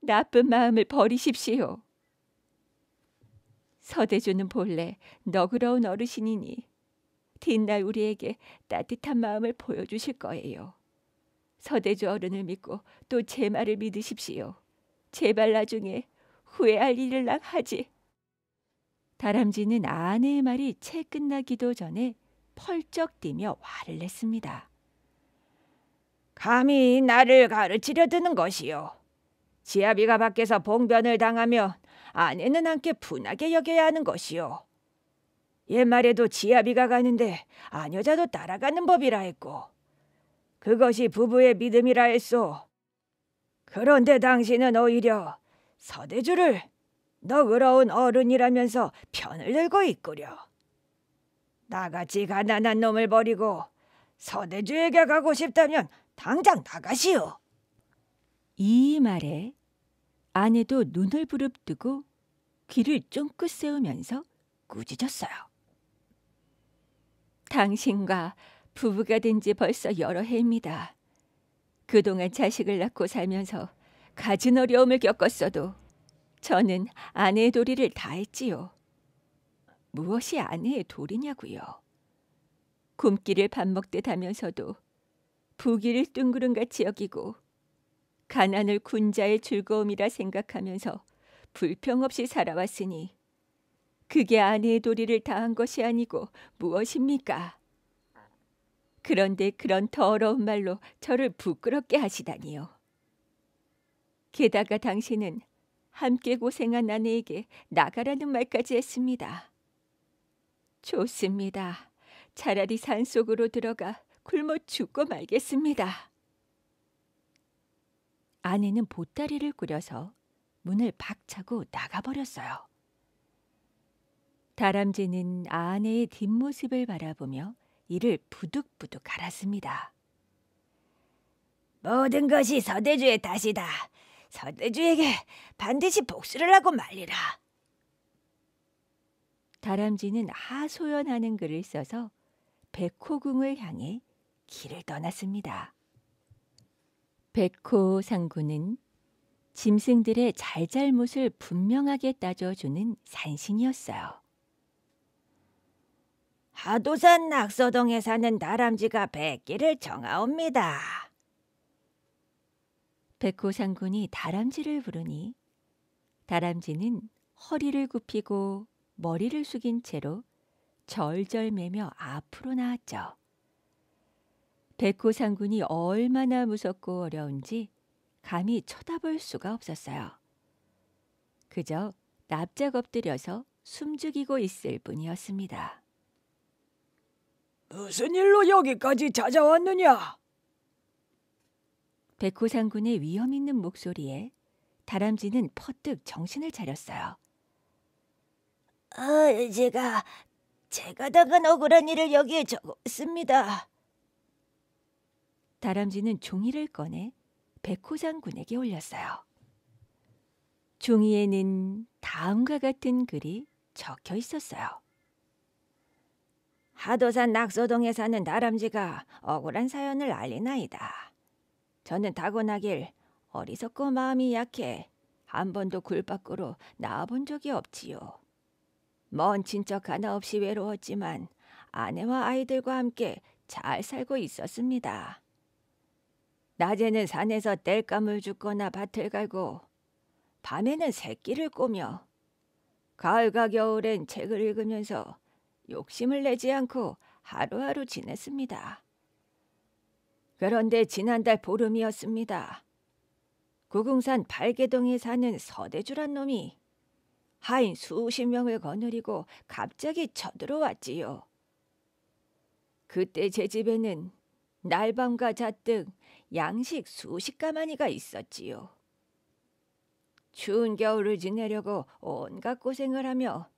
나쁜 마음을 버리십시오. 서대주는 본래 너그러운 어르신이니 뒷날 우리에게 따뜻한 마음을 보여주실 거예요. 서대주 어른을 믿고 또 제 말을 믿으십시오. 제발 나중에 후회할 일을 낭 하지. 다람쥐는 아내의 말이 채 끝나기도 전에 펄쩍 뛰며 화를 냈습니다. 감히 나를 가르치려 드는 것이요. 지아비가 밖에서 봉변을 당하며 아내는 함께 분하게 여겨야 하는 것이요. 옛말에도 지아비가 가는데 아녀자도 따라가는 법이라 했고 그것이 부부의 믿음이라 했소. 그런데 당신은 오히려 서대주를 너그러운 어른이라면서 편을 들고 있구려. 나같이 가난한 놈을 버리고 서대주에게 가고 싶다면 당장 나가시오. 이 말에 아내도 눈을 부릅뜨고 귀를 쫑긋 세우면서 꾸짖었어요. 당신과 부부가 된 지 벌써 여러 해입니다. 그동안 자식을 낳고 살면서 가진 어려움을 겪었어도 저는 아내의 도리를 다했지요. 무엇이 아내의 도리냐고요. 굶기를 밥 먹듯 하면서도 부귀를 뜬구름같이 여기고 가난을 군자의 즐거움이라 생각하면서 불평 없이 살아왔으니 그게 아내의 도리를 다한 것이 아니고 무엇입니까? 그런데 그런 더러운 말로 저를 부끄럽게 하시다니요. 게다가 당신은 함께 고생한 아내에게 나가라는 말까지 했습니다. 좋습니다. 차라리 산속으로 들어가 굶어 죽고 말겠습니다. 아내는 보따리를 꾸려서 문을 박차고 나가버렸어요. 다람쥐는 아내의 뒷모습을 바라보며 이를 부득부득 갈았습니다. 모든 것이 서대주의 탓이다. 서대주에게 반드시 복수를 하고 말리라. 다람쥐는 하소연하는 글을 써서 백호궁을 향해 길을 떠났습니다. 백호 상구는 짐승들의 잘잘못을 분명하게 따져주는 산신이었어요. 하도산 낙서동에 사는 다람쥐가 백기를 정하옵니다. 백호 상군이 다람쥐를 부르니 다람쥐는 허리를 굽히고 머리를 숙인 채로 절절매며 앞으로 나왔죠. 백호 상군이 얼마나 무섭고 어려운지 감히 쳐다볼 수가 없었어요. 그저 납작 엎드려서 숨죽이고 있을 뿐이었습니다. 무슨 일로 여기까지 찾아왔느냐? 백호상군의 위험 있는 목소리에 다람쥐는 퍼뜩 정신을 차렸어요. 아, 제가 제가 당한 억울한 일을 여기에 적었습니다. 다람쥐는 종이를 꺼내 백호장 군에게 올렸어요. 종이에는 다음과 같은 글이 적혀 있었어요. 하도산 낙서동에 사는 다람쥐가 억울한 사연을 알리나이다. 저는 타고나길 어리석고 마음이 약해 한 번도 굴 밖으로 나와본 적이 없지요. 먼 친척 하나 없이 외로웠지만 아내와 아이들과 함께 잘 살고 있었습니다. 낮에는 산에서 땔감을 죽거나 밭을 갈고 밤에는 새끼를 꼬며 가을과 겨울엔 책을 읽으면서 욕심을 내지 않고 하루하루 지냈습니다. 그런데 지난달 보름이었습니다. 구궁산 발개동에 사는 서대주란 놈이 하인 수십 명을 거느리고 갑자기 쳐들어왔지요. 그때 제 집에는 날밤과 잣등 양식 수십 가마니가 있었지요. 추운 겨울을 지내려고 온갖 고생을 하며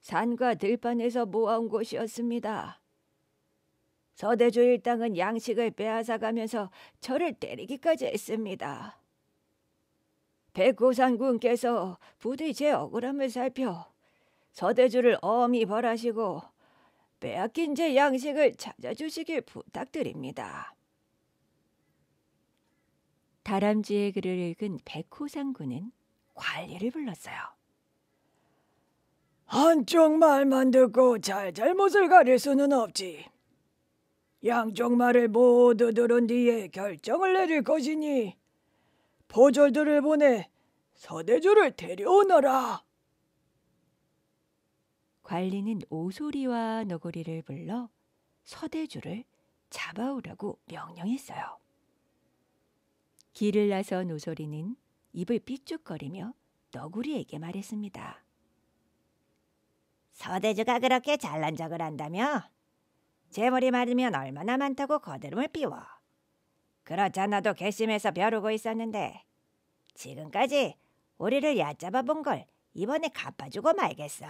산과 들판에서 모아온 곳이었습니다. 서대조 일당은 양식을 빼앗아가면서 저를 때리기까지 했습니다. 백호산군께서 부디 제 억울함을 살펴 서대주를 엄히 벌하시고 빼앗긴 제 양식을 찾아주시길 부탁드립니다. 다람쥐의 글을 읽은 백호상군은 관리를 불렀어요. 한쪽 말만 듣고 잘잘못을 가릴 수는 없지. 양쪽 말을 모두 들은 뒤에 결정을 내릴 것이니 도졸들을 보내 서대주를 데려오너라. 관리는 오소리와 너구리를 불러 서대주를 잡아오라고 명령했어요. 길을 나선 오소리는 입을 삐죽거리며 너구리에게 말했습니다. 서대주가 그렇게 잘난 척을 한다며? 재물이 많으면 얼마나 많다고 거드름을 피워. 그렇잖아도 괘씸해서 벼르고 있었는데 지금까지 우리를 얕잡아본 걸 이번에 갚아주고 말겠어.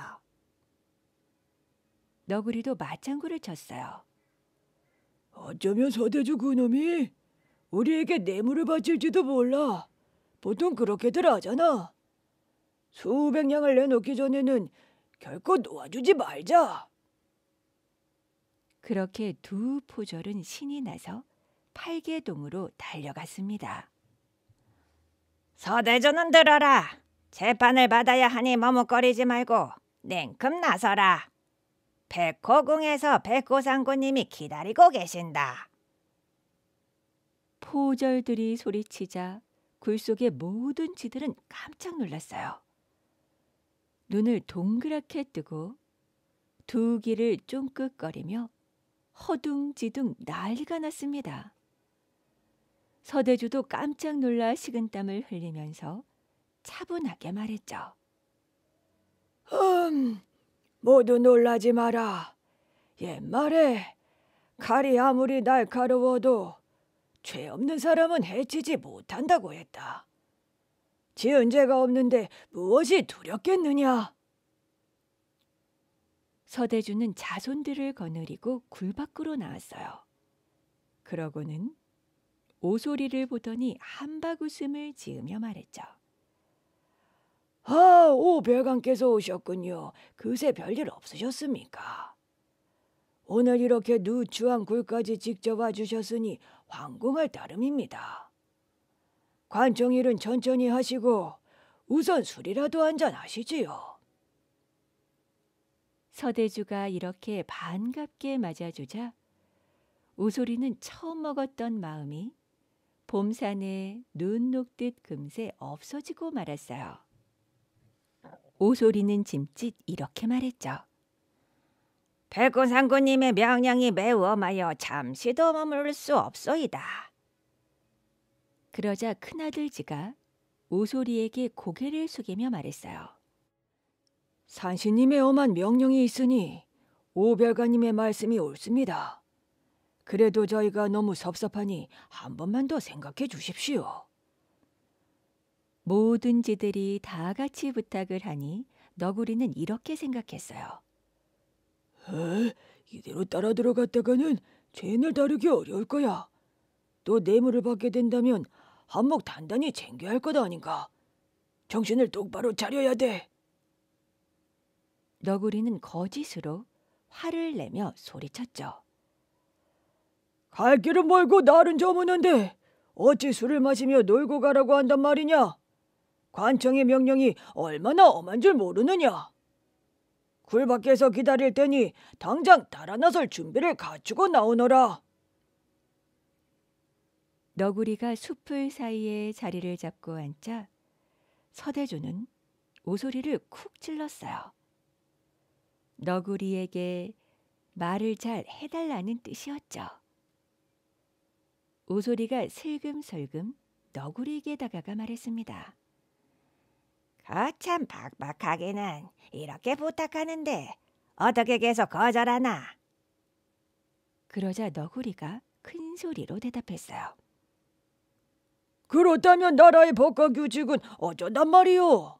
너구리도 맞장구를 쳤어요. 어쩌면 서대주 그놈이 우리에게 뇌물을 바칠지도 몰라. 보통 그렇게들 하잖아. 수백 냥을 내놓기 전에는 결코 놓아주지 말자. 그렇게 두포절은 신이 나서 팔개동으로 달려갔습니다. 서대주는 들어라. 재판을 받아야 하니 머뭇거리지 말고 냉큼 나서라. 백호궁에서 백호상군님이 기다리고 계신다. 포절들이 소리치자 굴 속의 모든 쥐들은 깜짝 놀랐어요. 눈을 동그랗게 뜨고 두 귀를 쫑긋거리며 허둥지둥 난리가 났습니다. 서대주도 깜짝 놀라 식은땀을 흘리면서 차분하게 말했죠. 음, 모두 놀라지 마라. 옛말에 칼이 아무리 날카로워도 죄 없는 사람은 해치지 못한다고 했다. 지은 죄가 없는데 무엇이 두렵겠느냐? 서대주는 자손들을 거느리고 굴 밖으로 나왔어요. 그러고는 오소리를 보더니 한바구음을 지으며 말했죠. 아, 오 별관께서 오셨군요. 그새 별일 없으셨습니까? 오늘 이렇게 누추한 굴까지 직접 와주셨으니 황궁할 따름입니다. 관청일은 천천히 하시고 우선 술이라도 한 잔 하시지요. 서대주가 이렇게 반갑게 맞아주자 오소리는 처음 먹었던 마음이 봄산에 눈 녹듯 금세 없어지고 말았어요. 오소리는 짐짓 이렇게 말했죠. 백군상군님의 명령이 매우 엄하여 잠시도 머물 수 없소이다. 그러자 큰아들 지가 오소리에게 고개를 숙이며 말했어요. 산신님의 엄한 명령이 있으니 오별가님의 말씀이 옳습니다. 그래도 저희가 너무 섭섭하니 한 번만 더 생각해 주십시오. 모든 지들이 다 같이 부탁을 하니 너구리는 이렇게 생각했어요. 에? 이대로 따라 들어갔다가는 죄인을 다루기 어려울 거야. 또 뇌물을 받게 된다면 한몫 단단히 챙겨야 할 거다 아닌가. 정신을 똑바로 차려야 돼. 너구리는 거짓으로 화를 내며 소리쳤죠. 갈 길은 멀고 날은 저무는데 어찌 술을 마시며 놀고 가라고 한단 말이냐? 관청의 명령이 얼마나 엄한 줄 모르느냐? 굴 밖에서 기다릴 테니 당장 달아나설 준비를 갖추고 나오너라. 너구리가 숲을 사이에 자리를 잡고 앉자 서대조는 오소리를 쿡 찔렀어요. 너구리에게 말을 잘 해달라는 뜻이었죠. 오소리가 슬금슬금 너구리에게 다가가 말했습니다. 거참 박박하게는 이렇게 부탁하는데 어떻게 계속 거절하나? 그러자 너구리가 큰 소리로 대답했어요. 그렇다면 나라의 법과 규칙은 어쩌단 말이오?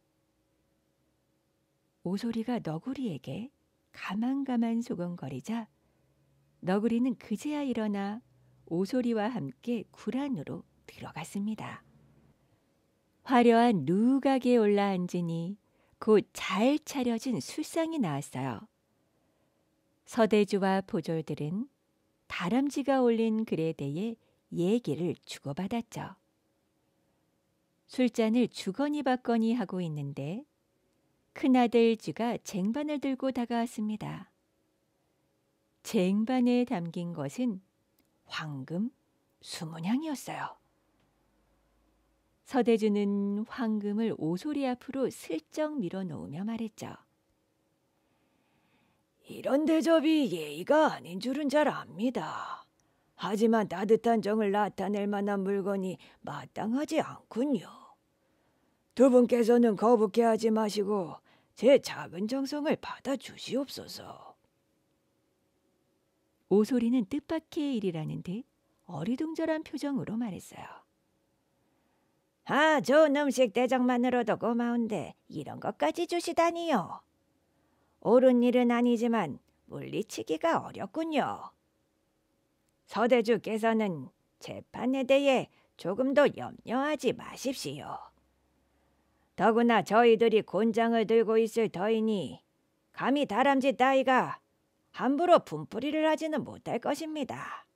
오소리가 너구리에게 가만가만 소곤거리자 너구리는 그제야 일어나 오소리와 함께 굴안으로 들어갔습니다. 화려한 누각에 올라앉으니 곧 잘 차려진 술상이 나왔어요. 서대주와 보졸들은 다람쥐가 올린 글에 대해 얘기를 주고받았죠. 술잔을 주거니 받거니 하고 있는데 큰아들 쥐가 쟁반을 들고 다가왔습니다. 쟁반에 담긴 것은 황금 수문향이었어요. 서대주는 황금을 오소리 앞으로 슬쩍 밀어놓으며 말했죠. 이런 대접이 예의가 아닌 줄은 잘 압니다. 하지만 따뜻한 정을 나타낼 만한 물건이 마땅하지 않군요. 두 분께서는 거북해하지 마시고 제 작은 정성을 받아주시옵소서. 오소리는 뜻밖의 일이라는 듯 어리둥절한 표정으로 말했어요. 아, 좋은 음식 대장만으로도 고마운데 이런 것까지 주시다니요. 옳은 일은 아니지만 물리치기가 어렵군요. 서대주께서는 재판에 대해 조금도 염려하지 마십시오. 더구나 저희들이 곤장을 들고 있을 터이니 감히 다람쥐 따위가 함부로 분풀이를 하지는 못할 것입니다.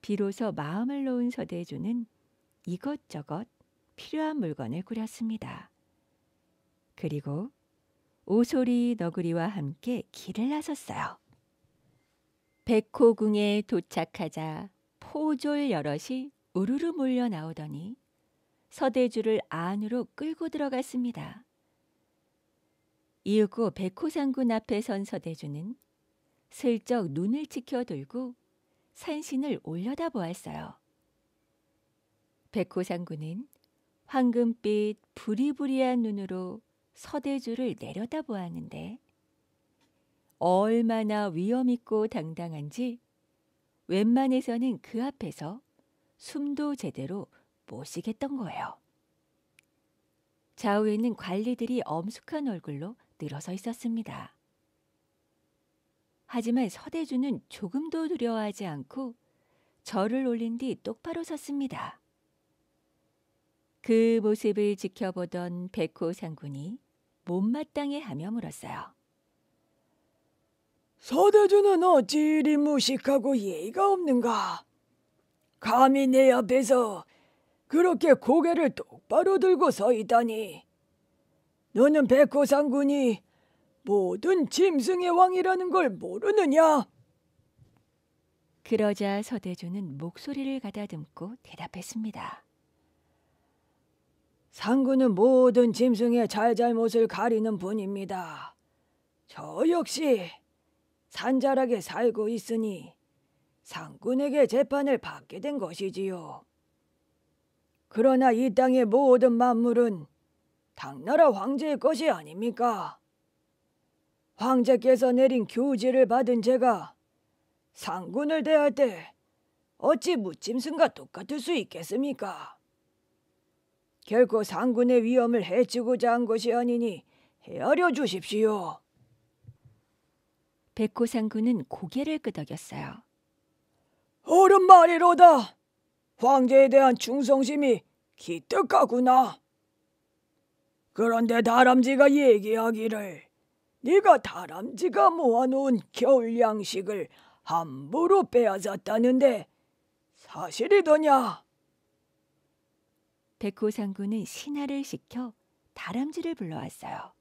비로소 마음을 놓은 서대주는 이것저것 필요한 물건을 꾸렸습니다. 그리고 오소리 너구리와 함께 길을 나섰어요. 백호궁에 도착하자 포졸 여럿이 우르르 몰려 나오더니 서대주를 안으로 끌고 들어갔습니다. 이윽고 백호상군 앞에 선 서대주는 슬쩍 눈을 치켜들고 산신을 올려다보았어요. 백호상군은 황금빛 부리부리한 눈으로 서대주를 내려다보았는데 얼마나 위험있고 당당한지 웬만해서는 그 앞에서 숨도 제대로 못 쉬겠던 거예요. 좌우에는 관리들이 엄숙한 얼굴로 늘어서 있었습니다. 하지만 서대주는 조금도 두려워하지 않고 절을 올린 뒤 똑바로 섰습니다. 그 모습을 지켜보던 백호 상군이 못마땅해 하며 물었어요. 서대주는 어찌 이리 무식하고 예의가 없는가? 감히 내 앞에서 그렇게 고개를 똑바로 들고 서 있다니 너는 백호상군이 모든 짐승의 왕이라는 걸 모르느냐? 그러자 서대조는 목소리를 가다듬고 대답했습니다. 상군은 모든 짐승의 잘잘못을 가리는 분입니다. 저 역시 산자락에 살고 있으니 상군에게 재판을 받게 된 것이지요. 그러나 이 땅의 모든 만물은 당나라 황제의 것이 아닙니까? 황제께서 내린 교지를 받은 제가 상군을 대할 때 어찌 무침승과 똑같을 수 있겠습니까? 결코 상군의 위험을 해치고자 한 것이 아니니 헤아려 주십시오. 백호 상군은 고개를 끄덕였어요. 어른 말이로다. 황제에 대한 충성심이 기특하구나. 그런데 다람쥐가 얘기하기를 네가 다람쥐가 모아놓은 겨울 양식을 함부로 빼앗았다는데 사실이더냐? 백호상군은 신하를 시켜 다람쥐를 불러왔어요.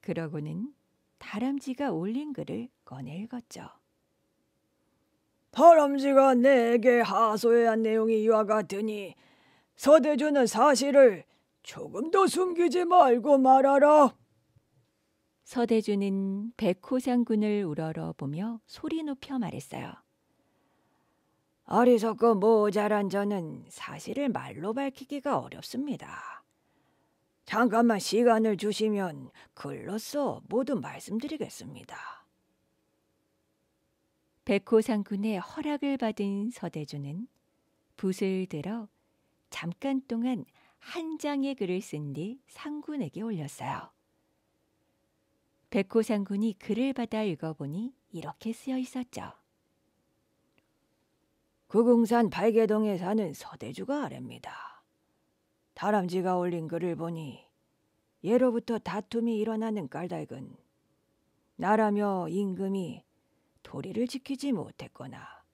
그러고는 다람쥐가 올린 글을 꺼내 읽었죠. 다람쥐가 내게 하소해한 내용이 이와 같으니 서대주는 사실을 조금도 숨기지 말고 말아라 서대주는 백호상군을 우러러보며 소리 높여 말했어요. 어리석고 모자란 저는 사실을 말로 밝히기가 어렵습니다. 잠깐만 시간을 주시면 글로써 모두 말씀드리겠습니다. 백호상군의 허락을 받은 서대주는 붓을 들어 잠깐 동안 한 장의 글을 쓴 뒤 상군에게 올렸어요. 백호 상군이 글을 받아 읽어보니 이렇게 쓰여 있었죠. 구궁산 발개동에 사는 서대주가 아래니다 다람쥐가 올린 글을 보니 예로부터 다툼이 일어나는 깔달근 나라며 임금이 도리를 지키지 못했거나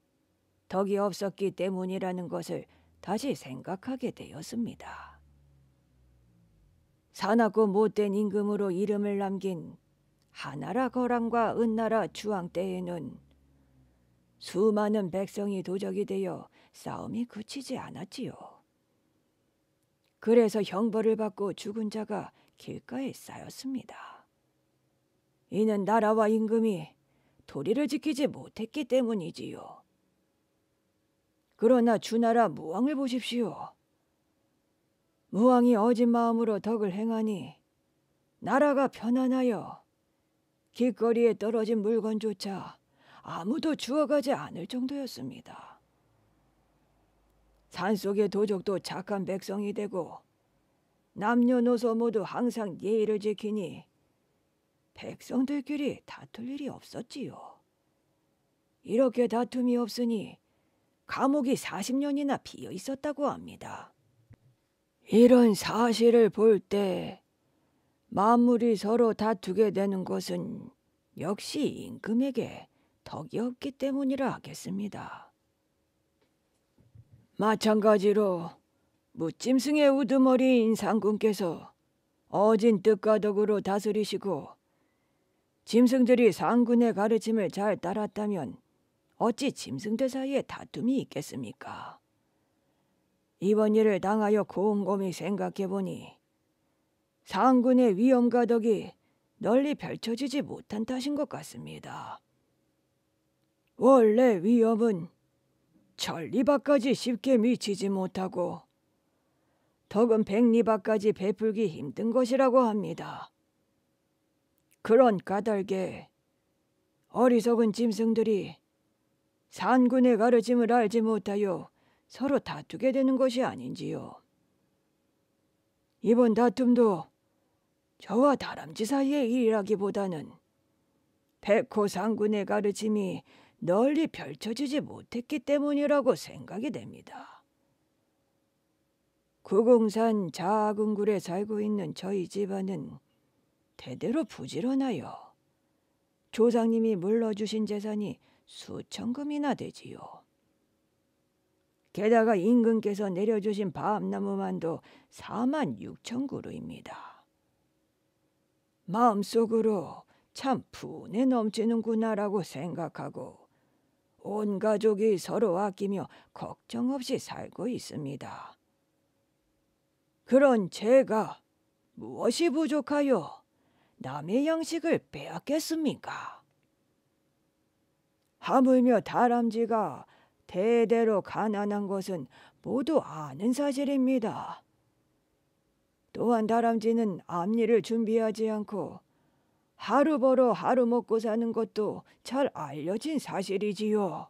덕이 없었기 때문이라는 것을 다시 생각하게 되었습니다. 사하고 못된 임금으로 이름을 남긴 하나라 거랑과 은나라 주왕 때에는 수많은 백성이 도적이 되어 싸움이 그치지 않았지요. 그래서 형벌을 받고 죽은 자가 길가에 쌓였습니다. 이는 나라와 임금이 도리를 지키지 못했기 때문이지요. 그러나 주나라 무왕을 보십시오. 무왕이 어진 마음으로 덕을 행하니 나라가 편안하여 길거리에 떨어진 물건조차 아무도 주워가지 않을 정도였습니다. 산속의 도적도 착한 백성이 되고 남녀노소 모두 항상 예의를 지키니 백성들끼리 다툴 일이 없었지요. 이렇게 다툼이 없으니 감옥이 40년이나 비어 있었다고 합니다. 이런 사실을 볼때 만물이 서로 다투게 되는 것은 역시 임금에게 덕이 없기 때문이라 하겠습니다. 마찬가지로 무찜승의 우두머리인 상군께서 어진 뜻과 덕으로 다스리시고 짐승들이 상군의 가르침을 잘 따랐다면 어찌 짐승들 사이에 다툼이 있겠습니까? 이번 일을 당하여 곰곰이 생각해보니 상군의 위험 가덕이 널리 펼쳐지지 못한 탓인 것 같습니다. 원래 위험은 천리밭까지 쉽게 미치지 못하고 덕은 백리밭까지 베풀기 힘든 것이라고 합니다. 그런 까닭에 어리석은 짐승들이 산군의 가르침을 알지 못하여 서로 다투게 되는 것이 아닌지요. 이번 다툼도 저와 다람쥐 사이의 일이라기보다는 백호 상군의 가르침이 널리 펼쳐지지 못했기 때문이라고 생각이 됩니다. 구공산 자아굴에 살고 있는 저희 집안은 대대로 부지런하여 조상님이 물러주신 재산이 수천금이나 되지요. 게다가 임금께서 내려주신 밤나무만도 4만 6천 그루입니다. 마음속으로 참 분에 넘치는구나라고 생각하고 온 가족이 서로 아끼며 걱정 없이 살고 있습니다. 그런 제가 무엇이 부족하여 남의 양식을 빼앗겠습니까? 하물며 다람쥐가 대대로 가난한 것은 모두 아는 사실입니다. 또한 다람쥐는 앞일을 준비하지 않고 하루 벌어 하루 먹고 사는 것도 잘 알려진 사실이지요.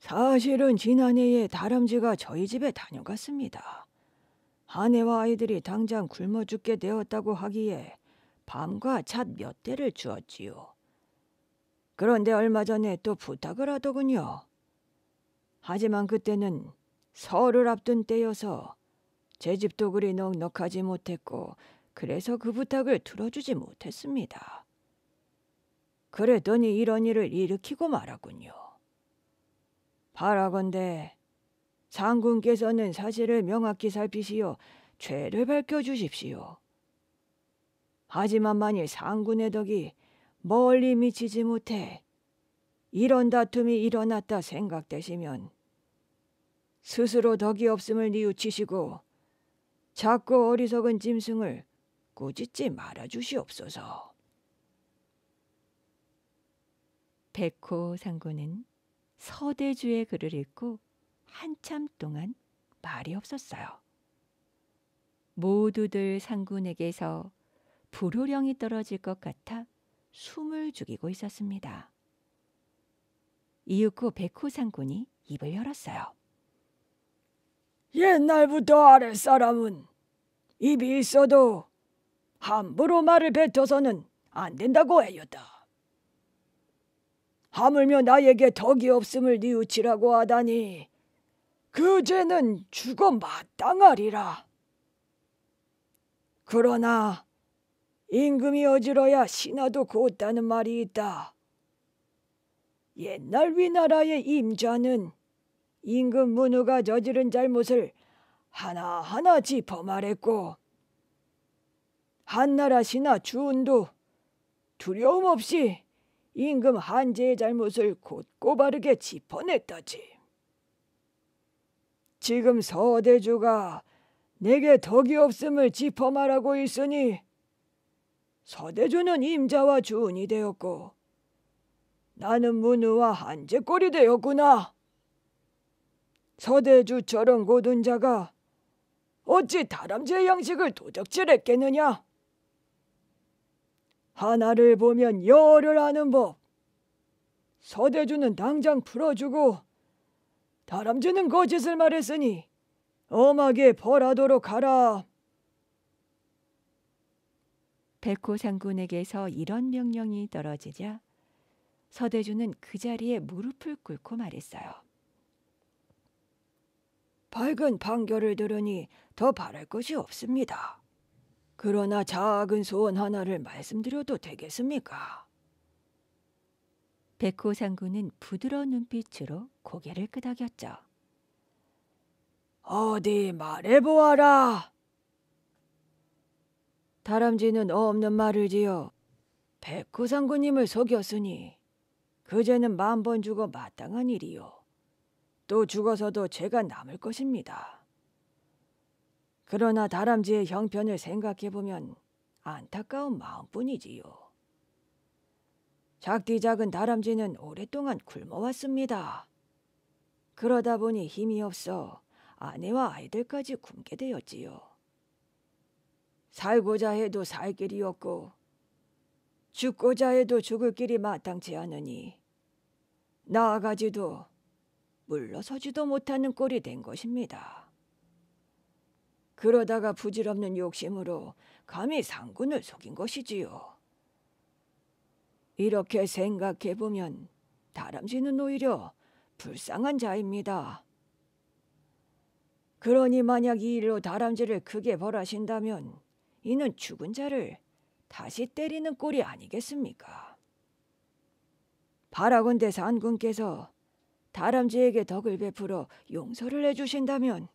사실은 지난해에 다람쥐가 저희 집에 다녀갔습니다. 아내와 아이들이 당장 굶어 죽게 되었다고 하기에 밤과 잣 몇 대를 주었지요. 그런데 얼마 전에 또 부탁을 하더군요. 하지만 그때는 설을 앞둔 때여서 제 집도 그리 넉넉하지 못했고 그래서 그 부탁을 들어주지 못했습니다. 그랬더니 이런 일을 일으키고 말았군요. 바라건대 상군께서는 사실을 명확히 살피시어 죄를 밝혀주십시오. 하지만 만일 상군의 덕이 멀리 미치지 못해 이런 다툼이 일어났다 생각되시면 스스로 덕이 없음을 뉘우치시고 작고 어리석은 짐승을 꾸짖지 말아주시옵소서. 백호 상군은 서대주의 글을 읽고 한참 동안 말이 없었어요. 모두들 상군에게서 불호령이 떨어질 것 같아 숨을 죽이고 있었습니다. 이윽고 백호 상군이 입을 열었어요. 옛날부터 아랫사람은 입이 있어도 함부로 말을 뱉어서는 안 된다고 하였다. 하물며 나에게 덕이 없음을 뉘우치라고 하다니 그 죄는 죽어 마땅하리라. 그러나 임금이 어지러야 신하도 곧다는 말이 있다. 옛날 위나라의 임자는 임금 문우가 저지른 잘못을 하나하나 짚어 말했고 한나라시나 주운도 두려움 없이 임금 한제의 잘못을 곧고 바르게 짚어냈다지. 지금 서대주가 내게 덕이 없음을 짚어 말하고 있으니 서대주는 임자와 주운이 되었고 나는 문우와 한제꼴이 되었구나. 서대주처럼 고든 자가 어찌 다람쥐의 양식을 도적질했겠느냐? 하나를 보면 열을 아는 법. 서대주는 당장 풀어주고 다람쥐는 거짓을 말했으니 엄하게 벌하도록 하라. 백호 상군에게서 이런 명령이 떨어지자 서대주는 그 자리에 무릎을 꿇고 말했어요. 밝은 판결을 들으니 더 바랄 것이 없습니다. 그러나 작은 소원 하나를 말씀드려도 되겠습니까? 백호상군은 부드러운 눈빛으로 고개를 끄덕였죠. 어디 말해보아라. 다람쥐는 없는 말을 지어 백호상군님을 속였으니 그제는 만 번 주고 마땅한 일이요. 또 죽어서도 죄가 남을 것입니다. 그러나 다람쥐의 형편을 생각해보면 안타까운 마음뿐이지요. 작디작은 다람쥐는 오랫동안 굶어왔습니다. 그러다 보니 힘이 없어 아내와 아이들까지 굶게 되었지요. 살고자 해도 살 길이 없고 죽고자 해도 죽을 길이 마땅치 않으니 나아가지도 물러서지도 못하는 꼴이 된 것입니다. 그러다가 부질없는 욕심으로 감히 상군을 속인 것이지요. 이렇게 생각해보면 다람쥐는 오히려 불쌍한 자입니다. 그러니 만약 이 일로 다람쥐를 크게 벌하신다면 이는 죽은 자를 다시 때리는 꼴이 아니겠습니까? 바라건대 산군께서 다람쥐에게 덕을 베풀어 용서를 해주신다면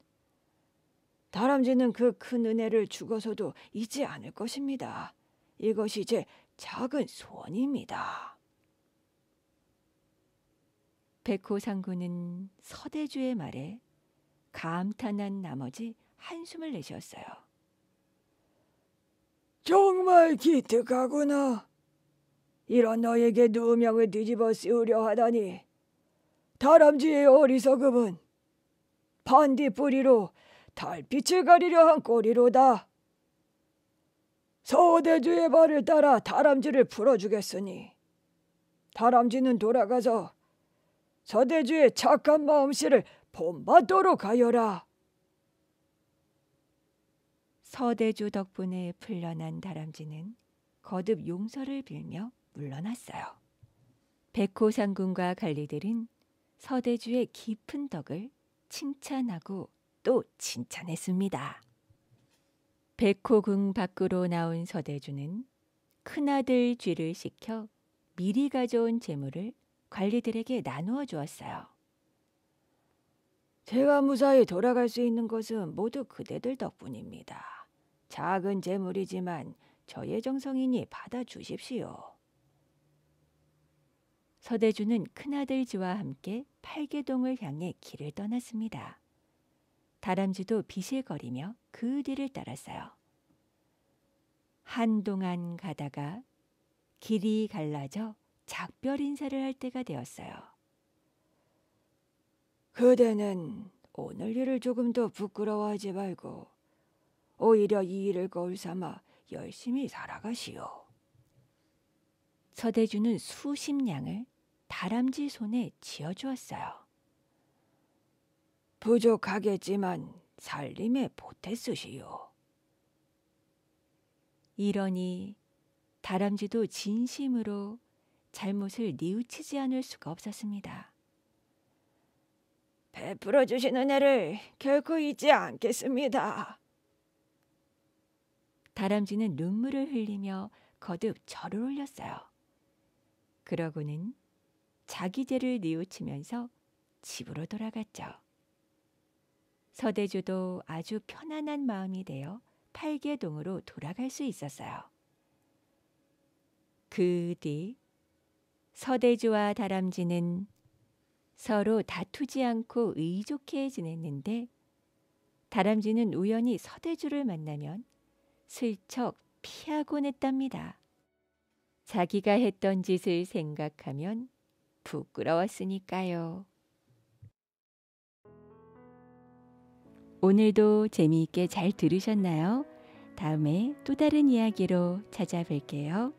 다람쥐는 그 큰 은혜를 죽어서도 잊지 않을 것입니다. 이것이 제 작은 소원입니다. 백호 상군은 서대주의 말에 감탄한 나머지 한숨을 내쉬었어요. 정말 기특하구나. 이런 너에게 누명을 뒤집어 씌우려 하다니 다람쥐의 어리석음은 반딧불이로 달빛을 가리려 한 꼬리로다. 서대주의 발을 따라 다람쥐를 풀어주겠으니 다람쥐는 돌아가서 서대주의 착한 마음씨를 본받도록 하여라. 서대주 덕분에 풀려난 다람쥐는 거듭 용서를 빌며 물러났어요. 백호상군과 관리들은 서대주의 깊은 덕을 칭찬하고 또 칭찬했습니다. 백호궁 밖으로 나온 서대주는 큰아들 쥐를 시켜 미리 가져온 재물을 관리들에게 나누어 주었어요. 제가 무사히 돌아갈 수 있는 것은 모두 그대들 덕분입니다. 작은 재물이지만 저의 정성이니 받아 주십시오. 서대주는 큰아들 쥐와 함께 팔개동을 향해 길을 떠났습니다. 다람쥐도 비실거리며 그 뒤를 따랐어요. 한동안 가다가 길이 갈라져 작별 인사를 할 때가 되었어요. 그대는 오늘 일을 조금 도 부끄러워하지 말고 오히려 이 일을 거울 삼아 열심히 살아가시오. 서대주는 수십 냥을 다람쥐 손에 쥐어주었어요. 부족하겠지만 살림에 보태쓰시오 이러니 다람쥐도 진심으로 잘못을 뉘우치지 않을 수가 없었습니다. 베풀어 주시는애를 결코 잊지 않겠습니다. 다람쥐는 눈물을 흘리며 거듭 절을 올렸어요. 그러고는 자기 죄를 뉘우치면서 집으로 돌아갔죠. 서대주도 아주 편안한 마음이 되어 팔계동으로 돌아갈 수 있었어요. 그 뒤 서대주와 다람쥐는 서로 다투지 않고 의좋게 지냈는데 다람쥐는 우연히 서대주를 만나면 슬쩍 피하곤 했답니다. 자기가 했던 짓을 생각하면 부끄러웠으니까요. 오늘도 재미있게 잘 들으셨나요? 다음에 또 다른 이야기로 찾아뵐게요.